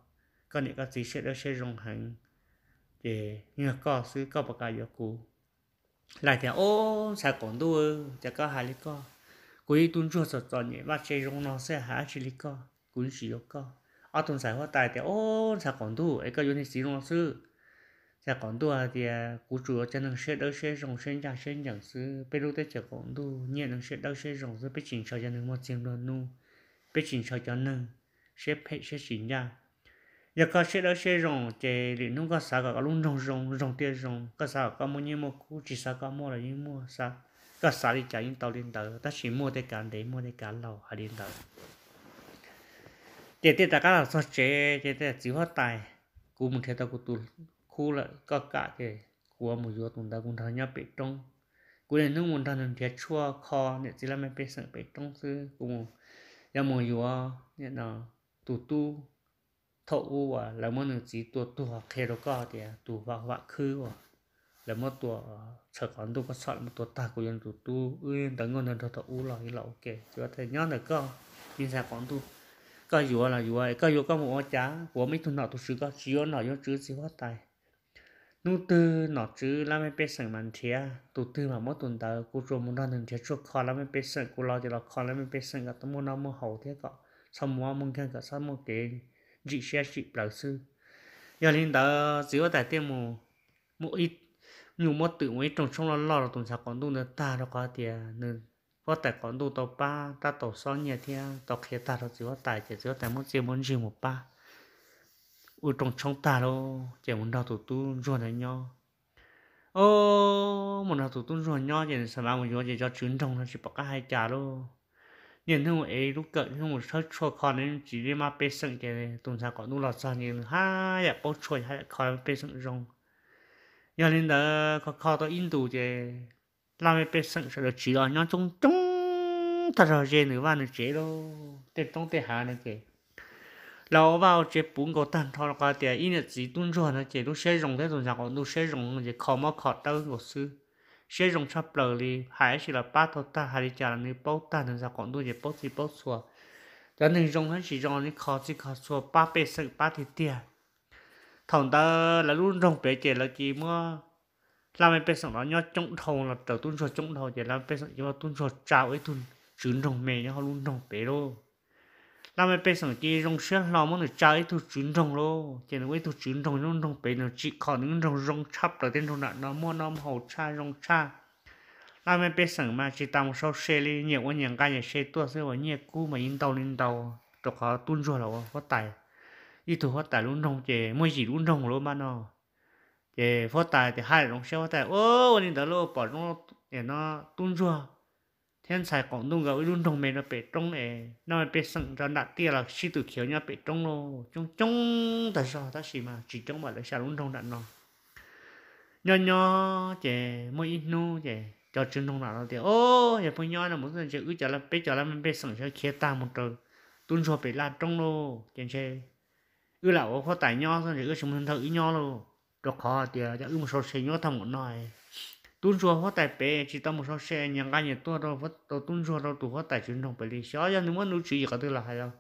con niệm các chỉ sẽ đỡ sẽ rong hành để nhờ co xứ co bạc cái cú lại thì ô sao còn đua chả có hai lý co cú ý tuân chúa sợ cho nhẹ bắt sẽ rong nó sẽ há chỉ lý co cú chỉ có co ở tuần sài hoa tài thì ô sao còn đua ấy có dùng gì rong sư sao còn đua thì cú e, chủ cho nên sẽ đỡ sẽ rong sẽ chả sẽ chẳng sư bây lúc tới chả còn đua nhẹ nên sẽ đỡ sẽ rong sư bây chỉnh cho cho nên một tiếng luôn nu bây chỉnh cho cho nên sẽ phải sẽ chỉ nhá, giờ có sẽ đó sẽ rong chế thì nó có sao có luôn rong rong rong tiền rong có sao có mua như mua cũ chỉ sao có mua là như mua sao có sao đi chạy yên tàu lên tàu ta chỉ mua để cản để mua để cản lâu hay đến tàu chế thì ta cả là sao chế chế thì chỉ hoa tài cú một thế tao cú tu khu là có cả cái của một vô tụng ta cũng thấy nhá bị trong cú này nó muốn thằng thiệt chua kho này chỉ là mấy bé sợ bị trong sư cú, giờ một vô này tu tu thọ u à làm món nửa chỉ tu tu học khe đó có thì tu vào vạ khứ à làm món tu sợ còn tu có sợ một món tu ta của dân tu tu ơi tấn ngon hơn thọ u rồi là ok chứ thầy nhớ là có nhưng sao còn tu có dù là dù có dù có một chá của mấy thằng nọ tu sư có chỉ có nọ do chữ chỉ phát tài nụ tư nọ chữ làm em biết sẵn màn thía tụ tư mà mỗi tuần tới cô rồi muốn ra đường thía chuột khó làm em biết sẵn cô lo thì là khó làm em biết sẵn cả tao muốn nó mua hậu thế cả xong mua mông khen cả xong một cái dị xe dị lão sư giờ linh đã chỉ có tại tiệm mù mù ít nhiều một tự mấy trong trong là lo là tụng sao còn tụng được ta đâu có tiền nên có tại còn tụng tàu ba ta tàu so nhà thia tàu khi ta đâu chỉ có tại chỉ có tại muốn chỉ muốn gì một ba ở trong trong ta đâu chỉ muốn đào tụ tu rồi này nhau ô muốn đào tụ tu rồi nhau thì sao mà muốn gì cho chuyến trong nó chỉ bọc cái hai trà luôn nhìn thấy một ấy lúc cận thấy một sớt cho con nên chỉ đi mà bê sưng cái tuần sau có nụ lọt ra nhìn ha ya bố chuối ha khỏi bê sưng rong giờ nên đó có khó tôi in tù chứ làm bê sưng sẽ được chỉ là nhóm chung chung thật rồi dễ nữa và nữa chế đâu tiền tông tiền hà này kì lão vào chế bún có tàn thọ qua tiền in là chỉ tuần rồi nó chế lúc sẽ rong thế tuần sau có nụ sẽ rong chỉ khó mà khó đâu một sư sẽ dùng cho bờ li hải chỉ là ba thô ta hải chỉ trả lời bố ta nên ra còn đôi gì bố thì bố xua đó nên dùng hết chỉ dùng ni khó chỉ khó xua ba bê sự ba thì tiền thằng ta là luôn dùng bể chỉ là chỉ mua làm em bê sự nó nhớ chống thầu là trở tuân cho chống thầu chỉ làm bê sự chỉ mà tuân cho trao ấy tuân sử dụng mẹ nhớ luôn dùng bể luôn. 那么变成这种些老么的家里头尊重咯，现在为头尊重种种变成只靠那种种差不多那种那那么那么好差种差，那么变成嘛只当少些哩，你我人家也些多些我你姑嘛引导引导，都好蹲住了我发呆，一头发呆拢种这没事拢种咯嘛喏，这发呆这还拢些发呆哦，我领导咯保证也那蹲住。天才广东个运动没了北中诶，那北省着那地了，西土桥那北中咯，中中但是它是嘛，只中嘛了下运动的咯。nhỏ nhỏ chè mỗi ít nô chè cho chân nông nào đó thì ô nhà phong nhỏ là muốn dân chè cứ chả là bé chả là mình bé sẵn sẽ kia ta một trời tuân cho bé là trong lô chèn chè ư lão có tài nhỏ dân chè chúng mình thợ nhỏ lô cho khó thì chả ư một số chè nhỏ thằng một nồi tuân ruột hoa tại bé chỉ tao một số xe nhà ngay nhà tua đâu vất tao tuân ruột đâu tụ hoa tại chuyến đồng đi sáu giờ nếu mà nuôi chỉ có thứ là hay đâu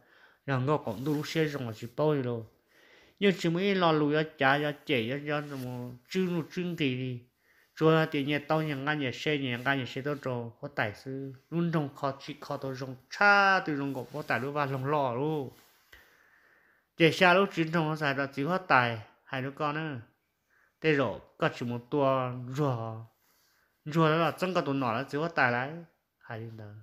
rằng ngọc cũng đủ xe rồi mà chỉ bao rồi nhưng chỉ mới lo lùi cho cha cho trẻ cho cho một chương nuôi chương kỳ đi rồi thì nhà tao nhà ngay nhà xe nhà ngay nhà xe tao rồi hoa tại sư luôn trong khó chỉ khó tao trong cha từ trong ngọc hoa tại luôn và lòng lò luôn để xa lúc chuyến đồng hoa tại đó chỉ hoa tại hai đứa con nữa thế rồi các chỉ một tua rồi rồi là tài tài tài tài lại và thì 如果中国都拿了，只会带来还是的。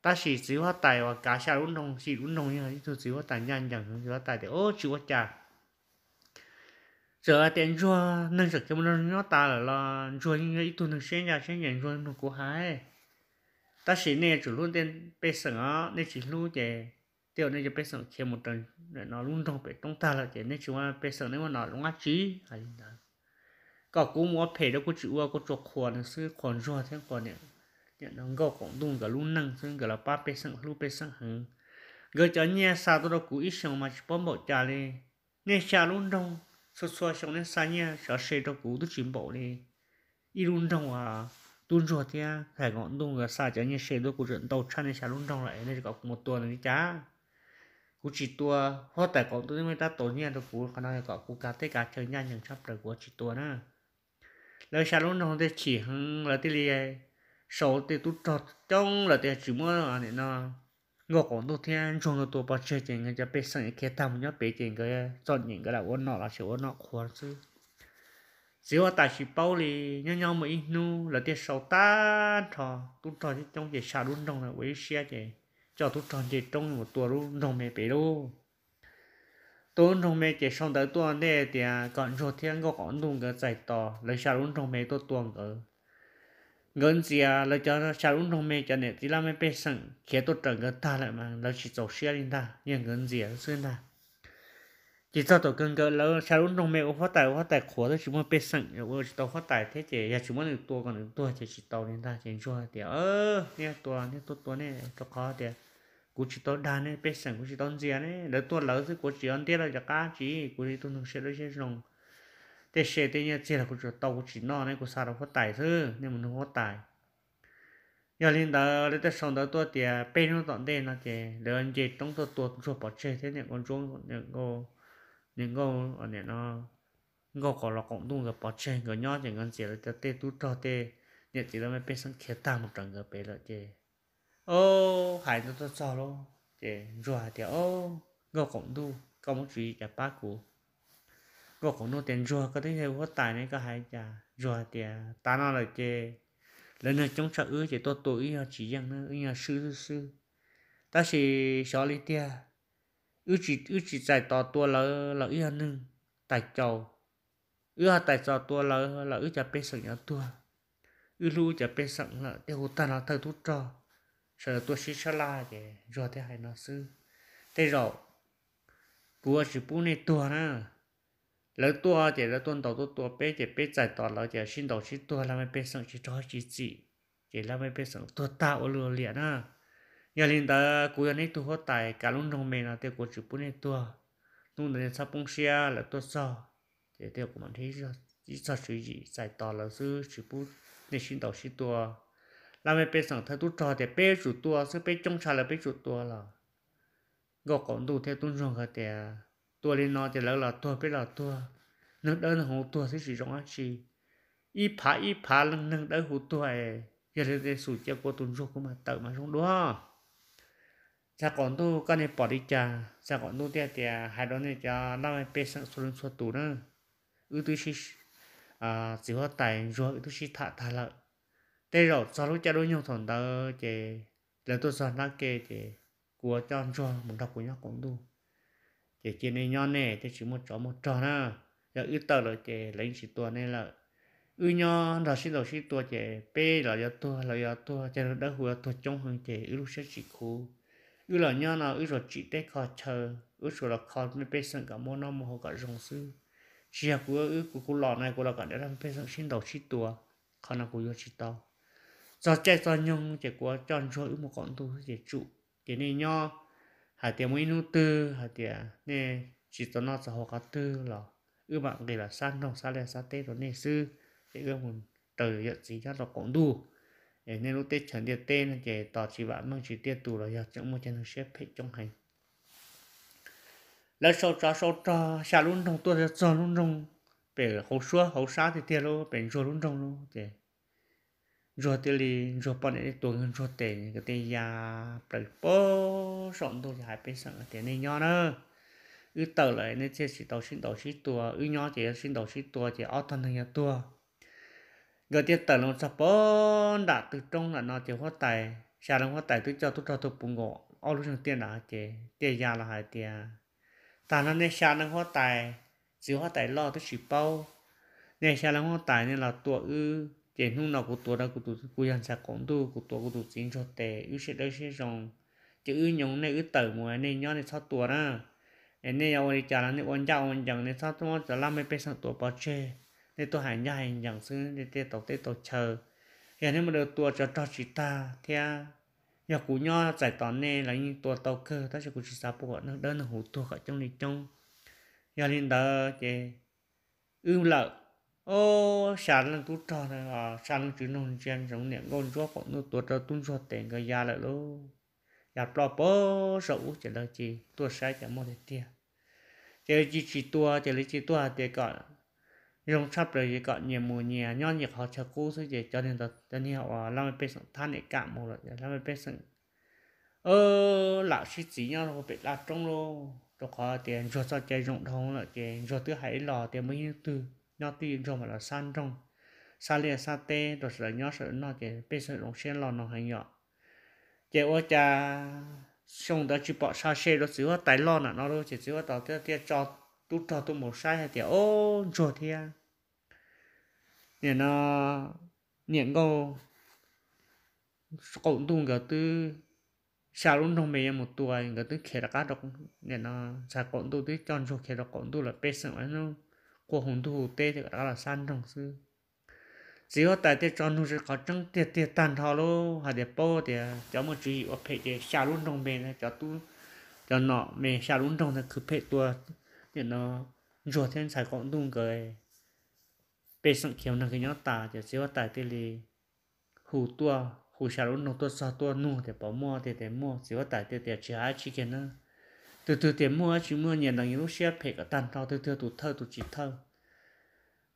但是只会带我家下运动是运动员，就只会带人人，只会带的哦，只会带。giờ tiền chua nâng sực cho nó nó ta là lo chua như vậy tôi nâng xén ra xén nhận rồi nó của hai ta chỉ nè chủ luôn tiền bê sừng á nè chỉ lưu chè tiêu nè cho bê sừng kia một tuần để nó luôn trong bê trong ta là chè nè chúng bê sừng nè mà nó luôn á chí hay là ก็กูมัวเพดกูจิว่ากูจกขวนซื้อขวนรอดทั้งขวนเนี่ยเนี่ยน้องก็ของดุงกับลุ่นนั่งซึ่งกับเราป้าไปสั่งลู่ไปสั่งหึงก็จะเนี่ยซาตัวเรากูอีช่องมาชิปอมบอกจ่าเลยเนี่ยชาลุ่นดงสุดสวยช่องเนี่ยซาเนี่ยชาเชดกูตุจิมบอกเลยอีลุ่นดงอ่ะตุนรอดเนี่ยใส่ของดุงกับซาจะเนี่ยเชดกูจนโตชันเนี่ยชาลุ่นดงเลยเนี่ยก็หมดตัวเลยจ้ากู chỉ tua hoa tại cậu tôi mới ta tổ nhiên tôi cú khả năng cậu cú cá tê cá chơi nhanh nhàng chấp rồi của chỉ tua nữa แล้วชาลุนของเตฉีหังแล้วเตเลียโสเตตุจอดจ้องแล้วเตจืมัวอันนี้เนาะงอกของตัวเทียนชงตัวปอเชจริงจะไปสั่งเคตามเนาะไปจริงก็จอดหญิงก็แล้วว่านอละเชียวว่านอควรซื้อ只要大细包里，娘娘们弄了点烧蛋炒，都炒些东西下路弄了，危险的，叫都炒些东西我多路弄没白路。tôn trong mê chỉ xong tới tuần này thì còn số thiên có còn đúng cái giải tỏ lấy sao luôn trong mê tôi tuần ở gần gì à lấy cho nó sao luôn trong mê cho nên thì làm mê bê sẵn khi tôi trở cái ta lại mà lấy chỉ tổ xe lên ta nhưng gần gì à xuyên ta chỉ cho tôi cần cái lấy sao luôn trong mê có phát tài ô phát tài khổ tôi chỉ muốn bê sẵn ô chỉ tao phát tài thế chỉ nhà chỉ muốn được tua còn được tua chỉ chỉ tao lên ta chỉ cho thì ơ nè tua nè tua tua nè tôi có thì cú chỉ tao đan ấy bây giờ cú chỉ tao gì ấy để tôi lỡ thì cú chỉ ăn tiền là cho cá chỉ cú chỉ tôi không sẽ lấy sẽ dùng thế sẽ thế nhá chỉ là cú chỉ tao cú chỉ nọ này cú sao đâu có tài thứ nên mình không có tài giờ lên đó lấy tới xong đó tôi thì bên à, nó dọn đây nó chỉ để anh chị trong tôi tôi chuột bỏ chơi thế này còn chuông những cô những cô ở này nó cô có lọc cũng đúng gặp bỏ chơi rồi nhỏ chỉ cần chỉ là tê tu cho tê nhận chỉ là mấy bên sáng kia tao một trận gặp bé là chơi ô hải nó tôi sao lo để rồi thì ô ngọc cũng đu có một chuyện để ba cũ ngọc cũng đu tiền rồi có thể hiểu hết tài này có hai chả rồi thì ta nó là chê lần này trong sợ ư chỉ tôi tuổi chỉ rằng nó nhà sư sư ta chỉ xóa lý tia ư chỉ ư chỉ giải tỏ tua là là ư nưng tài chầu ư tài cho tua là là ư chả biết sợ nhà tua ư lu chả biết sợ là tiêu ta là thầy thuốc trò sợ tôi xí xá la để rồi thế hay nó sư thế rồi bùa chỉ bùa này tua nè lỡ tua thì lỡ tuần đầu tôi tua bé thì bé giải tỏa lỡ thì xin đầu chỉ tua làm bé sống chỉ cho chỉ chỉ chỉ làm bé sống tua tạo lừa liền à, nhà linh ta cú này tu hết tài cả lúc trong mình là tiêu của chỉ bùa này tua lúc này sắp bung xe là tua so thì tiêu của mình thấy chỉ sợ sự gì giải tỏa lỡ sư chỉ bùa để xin đầu chỉ tua làm mẹ bé sẵn thay tu trò để bé chủ tua sẽ bé trông trà là bé chủ tua là Gõ cổng đủ theo tu rong cái để tua lên nó thì lỡ là tua bé là tua nâng đỡ là hồ tua sẽ sử dụng ăn chi y phá y phá lưng nâng đỡ hồ tua ấy giờ thì sủ chia của tu rong của mà tự mà rong đó cha còn tu cái này bỏ đi cha cha còn tu thì thì hai đó này cha làm mẹ bé sẵn xuống xuống tu nữa Ưu tu chỉ à chỉ có tài rồi ưu tu chỉ thả thả lợi thế rồi sau đó cha đối nhau thằng ta chè là tôi sao nó kê chè của cho cho một đọc của nhau cũng đủ chè chè này nhau này thì chỉ một chó một trò na giờ ư tờ rồi chè lấy chỉ tua này là ư nhau là xin đầu xin tua chè p là giờ tua là giờ tua chè nó đã hùa tua trong hàng chè ư lúc sẽ chỉ khu ư là nhau nào ư rồi chị té khó chờ ư rồi là khó mới p sân cả môn nó mà họ cả rồng sư chỉ là của ư của cô lọ này của là cả để làm p sân xin đầu xin tua khó nào của yo chị tao do che do nhung chỉ có tròn số một con tu chỉ trụ chỉ nên nho hà tiền mới nút tư hà tiền nè chỉ cho nó sẽ học cả tư là ư bạn kể là san đồng sa lẹ sa tê rồi nè sư để ư mình trời nhận gì cho nó cũng đủ để nên lúc tết chẳng tiền tên chỉ tỏ chỉ bạn mang chỉ tiền tù là giờ chẳng một chân xếp hết trong hành lấy sau cho sau cho xả luôn trong tôi cho luôn trong bể hậu xua hậu xá thì tiền luôn bể xua luôn trong luôn để rồi thì lì rồi bọn này tuổi hơn rồi tệ cái tê ya bảy bố rộng tôi hai bên sẵn cái tiền này nhỏ nữa ư tờ lại nên chơi chỉ đầu xin đầu xin tua ư nhỏ chỉ xin đầu xin tua chỉ ở thân nhà tua rồi thì tờ nó sập bốn đã từ trong là nó chỉ hoa tài xa nó hoa tài tôi cho tôi cho tôi bùng ngộ ao lúc tiền đã chỉ tê ya là hai tiền ta nói nên xa nó hoa tài chỉ hoa tài lo tôi chỉ bao nên xa nó hoa tài nên là tua ư chỉ nung nào của tôi đó của tôi của dành xã cũng tôi của tôi của tôi chính cho tệ ưu sẽ đỡ sẽ rồng chứ ưu nhóm này ưu tử mùa này nhau này sao tôi đó nên này ông đi trả này ông giàu ông chẳng này sao tôi trả làm mấy pesa tôi bỏ chê nên tôi hành gia hành chẳng xứ nên tôi tổ tôi tổ chờ hiện này mà được tôi cho cho chị ta thì giờ cú nhau giải toán này là như tôi tàu cơ ta sẽ cú chỉ sao bộ nó đơn là hủ tôi khỏi trong này trong giờ linh đó chị ưu lợi ô sáng là tu trò này à sáng là chuyện nông dân giống niệm con chúa phật nó tuột ra tung cho tiền cái gia lại luôn nhà lo bơ sầu chỉ là chỉ tuột sai chỉ một tiền chỉ là chỉ chỉ tua chỉ là chỉ tua thì còn dùng sắp rồi thì còn nhiều mùa nhà nho nhiệt họ chờ cô thôi chỉ cho nên là cho nên họ làm cái sản than để cạn một rồi làm cái sản ơ lão sĩ chỉ nhau nó bị lạc trống luôn cho họ tiền cho sao chơi dụng thông là tiền cho thứ hai lò tiền mới như từ nhỏ tì cho mà là san trong, sa lia sa tê rồi sợ nhỏ sợ nó chỉ bây giờ nó xuyên lò nó hay nhỏ chỉ ô cha xong đó chỉ bỏ sa xe đó chỉ có tài lo nè nó đâu chỉ chỉ có tao tiết tiết cho tút cho tu một sai thì ô rồi thia, à nhà nó nhận câu cậu tu cái từ xa luôn trong mấy một tuổi cái từ khi đã cắt được, nhà nó xa cậu tu tư chọn cho khi là cậu tu là bê sợ nó của hồng thủ thì đó là san trong sư chỉ có tại tiết chọn nuôi có trứng tiết tiết tàn thọ lô hạt tiết bò thì cho một chỉ ở phải để xả luôn trong bên cho tu cho nọ mẹ xả luôn trong thì phải tua thì nó rồi thêm xài cộng tung cười bê sẵn kiểu cái nhỏ tà chỉ có tại tiết lì hù tua hù xả luôn trong tua xả tua nuôi thì bỏ mua thì để mua chỉ có tại tiết tiết chỉ hai chỉ kia nữa từ từ tiền mua chỉ mua nhiều lần lúc xếp phải cả tan thao từ từ tụt thơ tụt chỉ thơ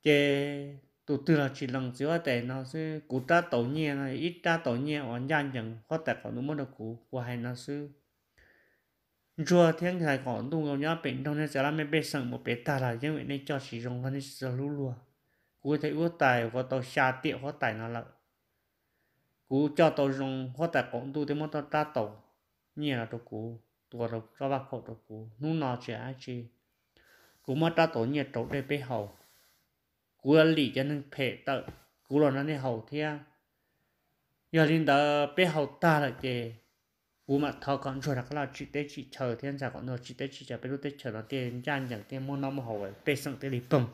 cái tụt từ là chỉ lần giữa tại nó sẽ cú ta tổ nhẹ này ít ta tổ nhẹ hoàn gian chẳng có tài còn đúng mất được cú của hai nó sư chùa thiên thầy còn đúng không nhá bệnh trong nên sẽ làm mấy bé sừng một bé ta là những người nên cho chỉ dụng hơn sẽ lú lùa cú thấy uất tài có tàu xa tiện có tài nó là cú cho tàu dùng có tài cũng tu thì mất ta tổ nhẹ là được cú của nó cho bác khổ được cú nu nó chỉ ai chi cú mà ta tổ nhiệt tổ đây bê hậu, cú là lì cho nên phê tợ cú là nó đi hầu thea giờ linh tờ bê hậu ta là gì cú mà thọ còn rồi đặc là chỉ tới chỉ chờ thiên giả còn rồi chỉ tới chỉ chờ bê lúc tới chờ nó tiền gian chẳng tiền mua nó mà hầu bê sẵn tới đi bông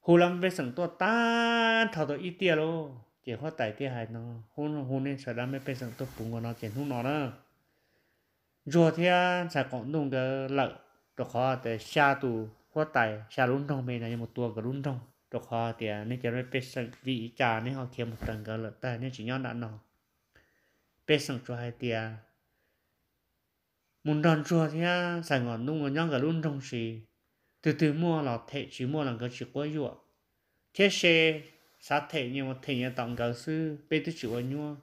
hồ lâm bê sẵn tua ta thọ tổ ít tiền luôn chỉ có tại tiền hại nó hôn hôn nên sợ đam mê bê sẵn tua bùng của nó tiền hôn nó nữa rồi thì sẽ có nung cái lợi được khó để xa tù quá tài xa luôn trong mình là một tuần cái luôn trong được khó thì nên cho nên bệnh vị trà nên họ kiếm một tầng cái lợi tài nên chỉ nhau đã nọ bệnh cho hai tiền muốn đòn chùa thì à, sẽ ngọn nung ở nhon cái luôn trong gì từ từ mua là thể chỉ mua là cái chỉ có dụ thế xe sát thể nhưng mà thể nhà tổng giáo sư bây tôi chịu ở nhau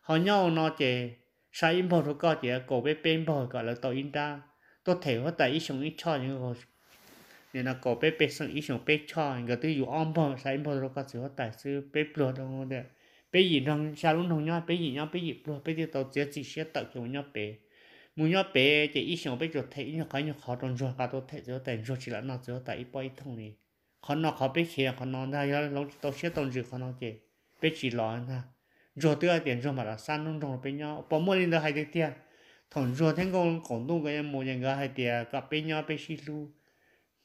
họ nhau nó chè sai in bò có chỉ cổ bé bên bò gọi là tàu in ra tôi thể hóa tại ít sống ít cho những người nên là cổ bé bé sống ít sống bé cho người ta dùng ông bò sai in bò có chỉ hóa tại sư bé bùa đâu ngôi đấy bé gì trong sao luôn thằng nhau bé gì nhau bé gì bùa bé thì tàu chỉ chỉ sẽ tạo kiểu nhau bé muốn nhau bé chỉ ít sống bé rồi thấy nhau cái nhau khó trong rồi cả tôi thấy rồi tại rồi chỉ là nó rồi tại ít bao ít thằng này khó nó khó bé kia khó nó ra rồi lúc tôi sẽ tông rồi khó nó chỉ bé chỉ lo ha rồi tựa tiền rồi mà là san nông trồng bên nhau bỏ mua lên đó hay được tiền thằng rồi thành công cộng đồng cái em mua những cái hay tiền cả bên nhau bên xí lu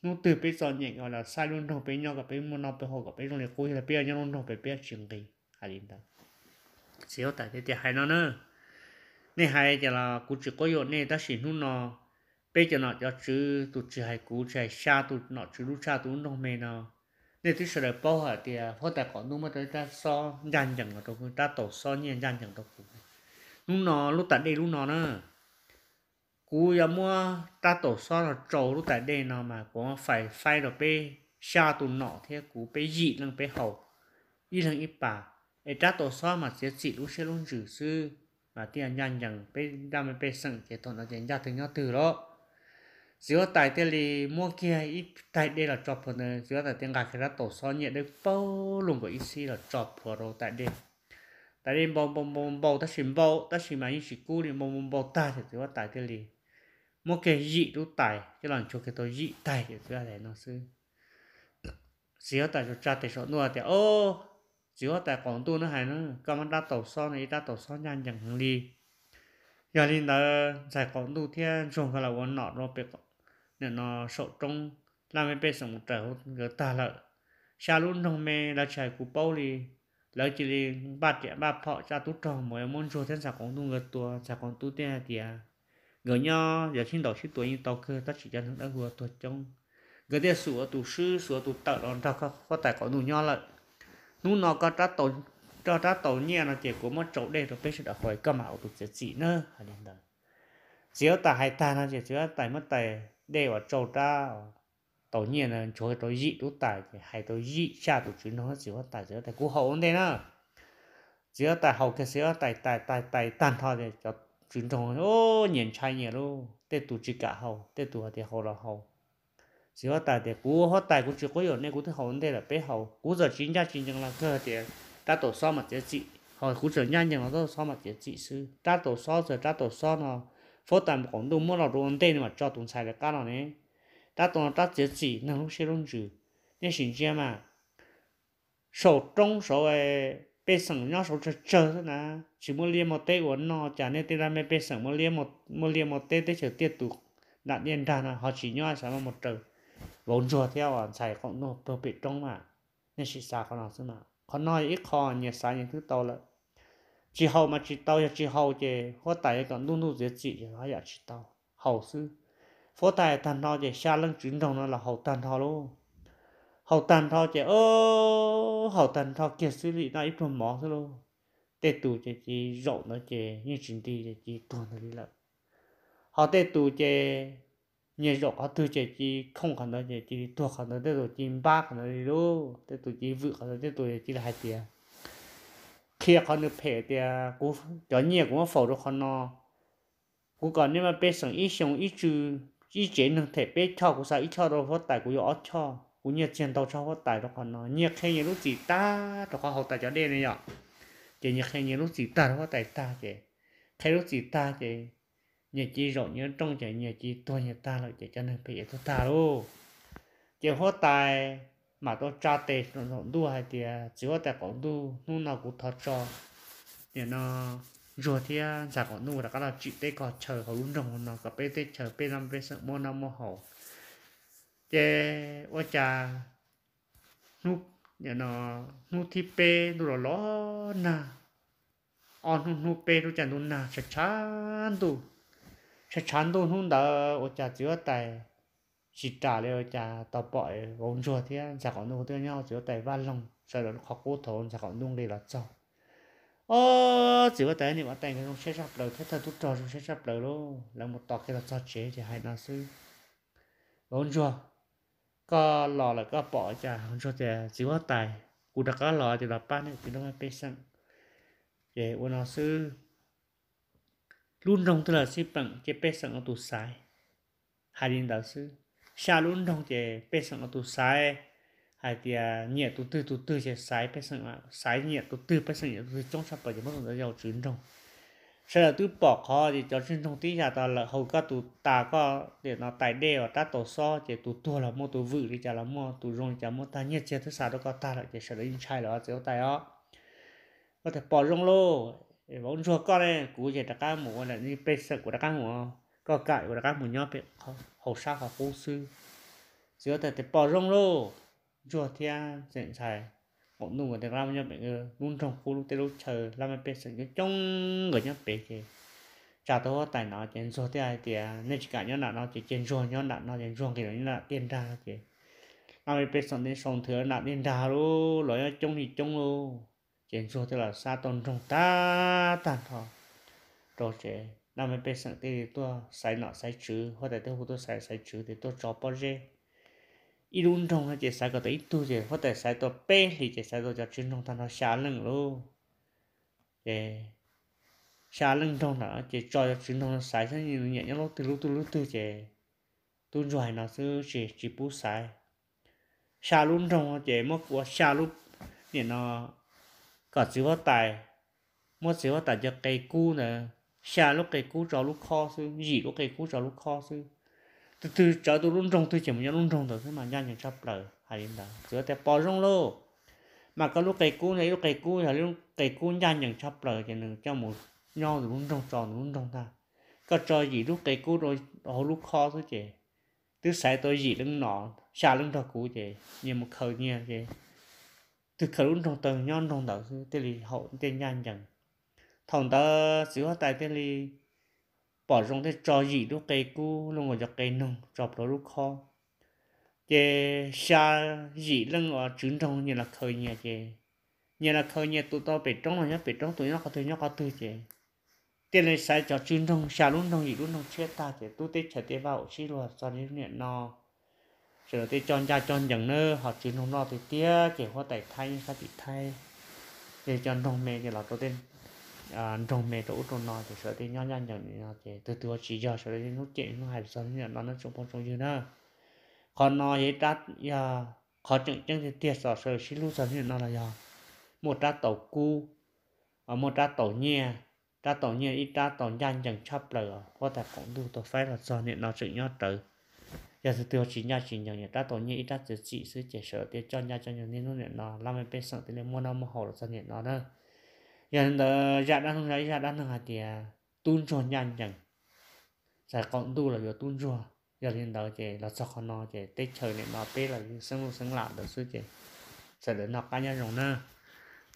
nó từ bên sau những gọi là sai luôn trồng bên nhau cả bên mua nó bên hồ cả bên trong này cuối là bên nhau luôn trồng bên bên chuyện gì hay đến đó xíu tại thế thì hay nó nữa nên hay chỉ là cũng chỉ có dụng nên ta xin luôn nó bây giờ nó cho chữ, tụt chữ hay cũng chạy xa tụt nó chữ lúc xa tụt nó mê nó bảo thì à, tới ta ta so so chẳng chẳng tổ 那这是来包下的，或者搞弄么的，咱烧燃酱的都，咱都烧呢燃酱都苦。lúc nó lúc tại đây lúc nọ nữa cú giờ mua ta tổ so là trâu lúc tại đây nó mà có phải phải được bê xa tụ nọ thì cú bê dị lần bê hậu y lần ít bà ấy ta tổ so mà sẽ dị lúc sẽ luôn giữ sư mà tiền nhanh chẳng bê đam bê sừng thế thôi nó dành ra từ nhau từ đó giữa tại tiền thì mua kia ít tại đây là chọc phần này ờ, giữa tại tiền gạch ra tổ so nhẹ đây bao lùng của ít là chọc phần rồi tại đây tại đây bao bao bao bao ta xin bao ta xin mà ít xí cú thì bao bao bao ta thì giữa tại tiền thì mua kia dị đủ tại cái lần cho cái tôi dị tại thì giữa này nó sư giữa tại cho cha tại sợ nua thì ô giữa tại còn tu nó hay nữa còn đã tổ so này đã tổ so nhanh chẳng hơn đi giờ lên là ờ, giải còn tu thiên ờ, dùng cái là quần nọ rồi bị nên nó sổ trông làm em bé sống trở ngỡ ta lợi xa luôn nông mê là chạy cú bao lì lỡ chỉ lì ba trẻ ba phọ cha tú tròn mỗi môn rồi thế sao con tu ngờ tua sao con tu tiền thì à ngờ nho giờ xin đầu xin tuổi như tàu cơ tất chỉ chân hướng đã vừa tuổi trong ngờ tiền sửa tủ sư sửa tủ tợ nó ra có có tài có đủ nho lợi nu nó có trát tổ cho trát tổ nhẹ là chỉ có một chỗ đây rồi bây sẽ đã hỏi cơ mạo tụ sẽ chỉ nữa hả đến đó chỉ ta hay ta là chỉ chứa tài mất tài để vào trâu ta tổ nhiên là chỗ tôi dị đủ tài thì hay tôi dị cha tổ chứ nó chỉ có tài giữa tài cú hậu thế chỉ có tài hậu cái chỉ có tài tài tài tài tàn thọ thì cho truyền thống ô nhận trai nhận luôn tê tổ chức cả hậu tê tổ thì hậu là hậu chỉ có tài thì cú hậu tài cũng chỉ có hiểu nên cú thứ hậu thế là bé hậu cú giờ chính ra chính là cơ thì ta tổ so mà chế dị, hồi cú giờ nhanh nhỉ nó tổ so mà chế dị sư ta tổ so giờ ta tổ so nó phố tạm còn đâu mua là đồ ăn tê mà cho tụng xài là cá nào nè ta tụng ta chết gì năng lúc sẽ luôn chữ. nên xin chia mà sổ trong sổ ấy bê sẵn nhau sổ chờ chờ thế nè chỉ muốn liêm một tê của nó chả nên tê ra mê bê sẵn mua liêm một mua liêm một tê tê chờ tiếp tục đặt điện đàn là họ chỉ nhau sao mà một trời vốn chùa theo à xài còn tôi bị trong mà nên xin xa con nào xem mà con nói ít kho nhiệt xa những thứ to lắm chỉ hậu mà chỉ tao chỉ hậu chỉ hoa tài còn luôn luôn dễ chỉ nó giờ chỉ tao hậu sư phố tài tàn thọ chỉ xa lưng chuyển đồng nó là hậu tàn thọ luôn hậu tàn thọ chỉ ô hậu tàn thọ kia xử lý nó ít trong mỏ thôi luôn tê tù chỉ chỉ rộng nó chỉ như chuyển đi chỉ chỉ tuần nó đi lại họ tê tù chỉ nhiều rộng họ tư chỉ chỉ không khả nó chỉ chỉ tuột khả nó tê tù chỉ bát khả nó đi luôn tê tù chỉ vự khả nó tê tù chỉ là hai tiền kia họ được phê thì cú cho nhiều cũng phổ được họ nó cú còn nếu mà bé sống ít sống ít chứ ít chế năng thể bé cho cú sao ít cho đâu phát tài cú có ít cho cú nhiều tiền đâu cho phát tài đó họ nó nhiều khi nhiều lúc gì ta đó họ học tài cho đen này nhở chỉ nhiều khi nhiều lúc gì ta đó phát tài ta chứ khi lúc gì ta chứ nhiều chi rồi nhiều trong chứ nhiều chi tôi nhiều ta rồi chỉ cho nên phải ta luôn chỉ phát tài mà tôi cha tệ nó nó đua hay thì à, chỉ có tại có đu nu nào cũng thọ cho thì nó rồi thì à, giả có nu là các là chị tê có chờ họ luôn rồi, nó có bê tê chờ bê năm bê sợ mua năm mua hậu chế ô cha nu nhờ nó nu thì bê nu là lo na on nu nu bê nu chả nu na chả chán tu chả chán tu nu đã ô cha chỉ có tại chỉ trả liệu trả tao bội vốn ruột thì chả có nung tương nhau chỉ có tài văn lòng sợ đó khó cố thốn chả có nung để là cho ô chỉ có tay niệm tài cái không sẽ sắp đời thế thật tốt trò không sẽ sắp đời luôn là một tọt cái là cho chế thì hai nó sư vốn ruột có lò là có bỏ chả vốn ruột thì chỉ có tài cụ đã có lò thì là ba niệm thì nó phải sang để uống nó sư luôn trong tức là xếp bằng cái pet sang ở tủ sai hai đinh đạo sư xa luôn đồng chế bê sẵn tu sai hay thì nhẹ tu tư tu tư chế sai bê sẵn sai nhẹ tu tư bê sẵn nhẹ tu trong sắp bởi mất rồi giàu chuyến trong sau là tu bỏ khó thì cho chuyến trong tí nhà ta là hầu các tu ta có để nó tài đê và ta tổ so chế tu tua là mua tu vự thì chả là mua tu rong chả mua ta nhẹ chế thứ sao đó có ta là chế sau đó in chai là chế tài ó có thể bỏ rong lô vốn chua con này cú chế đặc cá mũ là như bê sẵn của đặc cá mũ có cãi của các mùi nhó bị hậu sắc và khu sư giữa thời thì bỏ rong lô chùa thia diện xài bọn nụ của tế làm nhó bị luôn trong khu lúc tế lúc chờ làm bị sự nhó trông người nhó bị kì chả tôi tại nó trên số thia thì à, nên chỉ cả nhó nạ nó chỉ trên ruộng nhó nạ nó trên ruộng kì nó là tiền ra kì làm bị sự đến sống thừa nạ tiền ra luôn lối trông thì trông luôn trên số thế là xa tôn trong ta tàn thọ rồi 那么别想的多晒哪晒吃，或者的好多晒晒吃的多找不着。一路中了就晒个对多些，或者晒到背里就晒到叫真中它那下冷喽。诶，下冷中了就找叫真中晒上你人家老嘟噜嘟噜嘟些，都软了是是是不晒。下路中了就莫过下路，你那搞几个带，莫几个带叫给姑呢。xa lúc cái cú cho lúc kho sư gì lúc cái cú cho lúc kho sư từ từ cho tôi luôn trong tôi chỉ muốn luôn trong tôi mà nhanh nhanh sắp lời hay đến đó giữa tay bỏ trong lô mà có lúc cái cú này lúc cái cú là lúc cái cú nhanh nhanh sắp lời cho nên cho một nhau rồi luôn trong tròn luôn trong ta có cho gì lúc cái cú rồi họ lúc kho thôi chị từ sai tôi gì lưng nọ xa lưng thọ cú chị như một khờ nghe chị từ khờ luôn trong tầng nhau trong đầu tôi thì hậu tên nhanh chẳng thằng ta sửa hết tại thế li bỏ rong thế cho gì đó cây cũ luôn ngồi cho cây nông cho bỏ đu kho chế xa gì lưng ở trứng trong như là khơi nhà chế như là khơi nhà tụi tao bị trống rồi nhá bị trống tụi nó có thứ nó có thứ chế tiền này sai cho trứng trong xa luôn trong gì luôn trong chết ta chế tụi tết chả tế vào xí luôn cho đến nguyện no rồi tụi chọn ra chọn chẳng nơ họ trứng trong no thì tía chế hoa tài thay sao bị thay để chọn trong mẹ chế là tụi tên À, trong mẹ chỗ trong nó thì sợ thì nhỏ nhỏ nhỏ nhỏ thì từ từ chỉ giờ sợ thì nó chạy nó hay sợ thì nó nó trong phong trong như đó còn nó ấy trát giờ à, khó chừng chừng thì tiệt sợ sợ xí lúc sợ thì nó là ya một trát tổ cu ở à, một trát tổ nhẹ trát tổ nhẹ ít trát tổ nhanh chẳng chấp lời có thể cũng đủ tổ phải là sợ thì nó sự nhỏ trở giờ từ từ chỉ nhà chỉ nhỏ nhỏ trát tổ nhẹ ít trát chỉ chỉ sự chỉ sợ thì cho nhà cho nhà nên nó nó làm bên sợ thì nên mua nó mua hồ sợ nó đó giờ giờ dạ đang thấy dạ đang hạt thì à, tuôn cho nhanh chẳng giờ dạ, còn tu là giờ tuôn cho giờ hiện đó chị là sao con nó chị tết trời này nó tết là sáng lúc sáng lạ được suốt chị giờ đến nó cá nhân rồi nè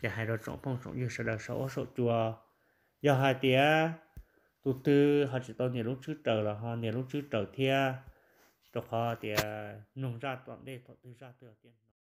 giờ hai đứa trộn phong trộn như sợ đợt số số chùa giờ hai tía tu tư họ chỉ tao nhiều lúc trước trời là họ nhiều lúc trước trời thia cho họ thì nông ra toàn đây toàn tư ra từ tiền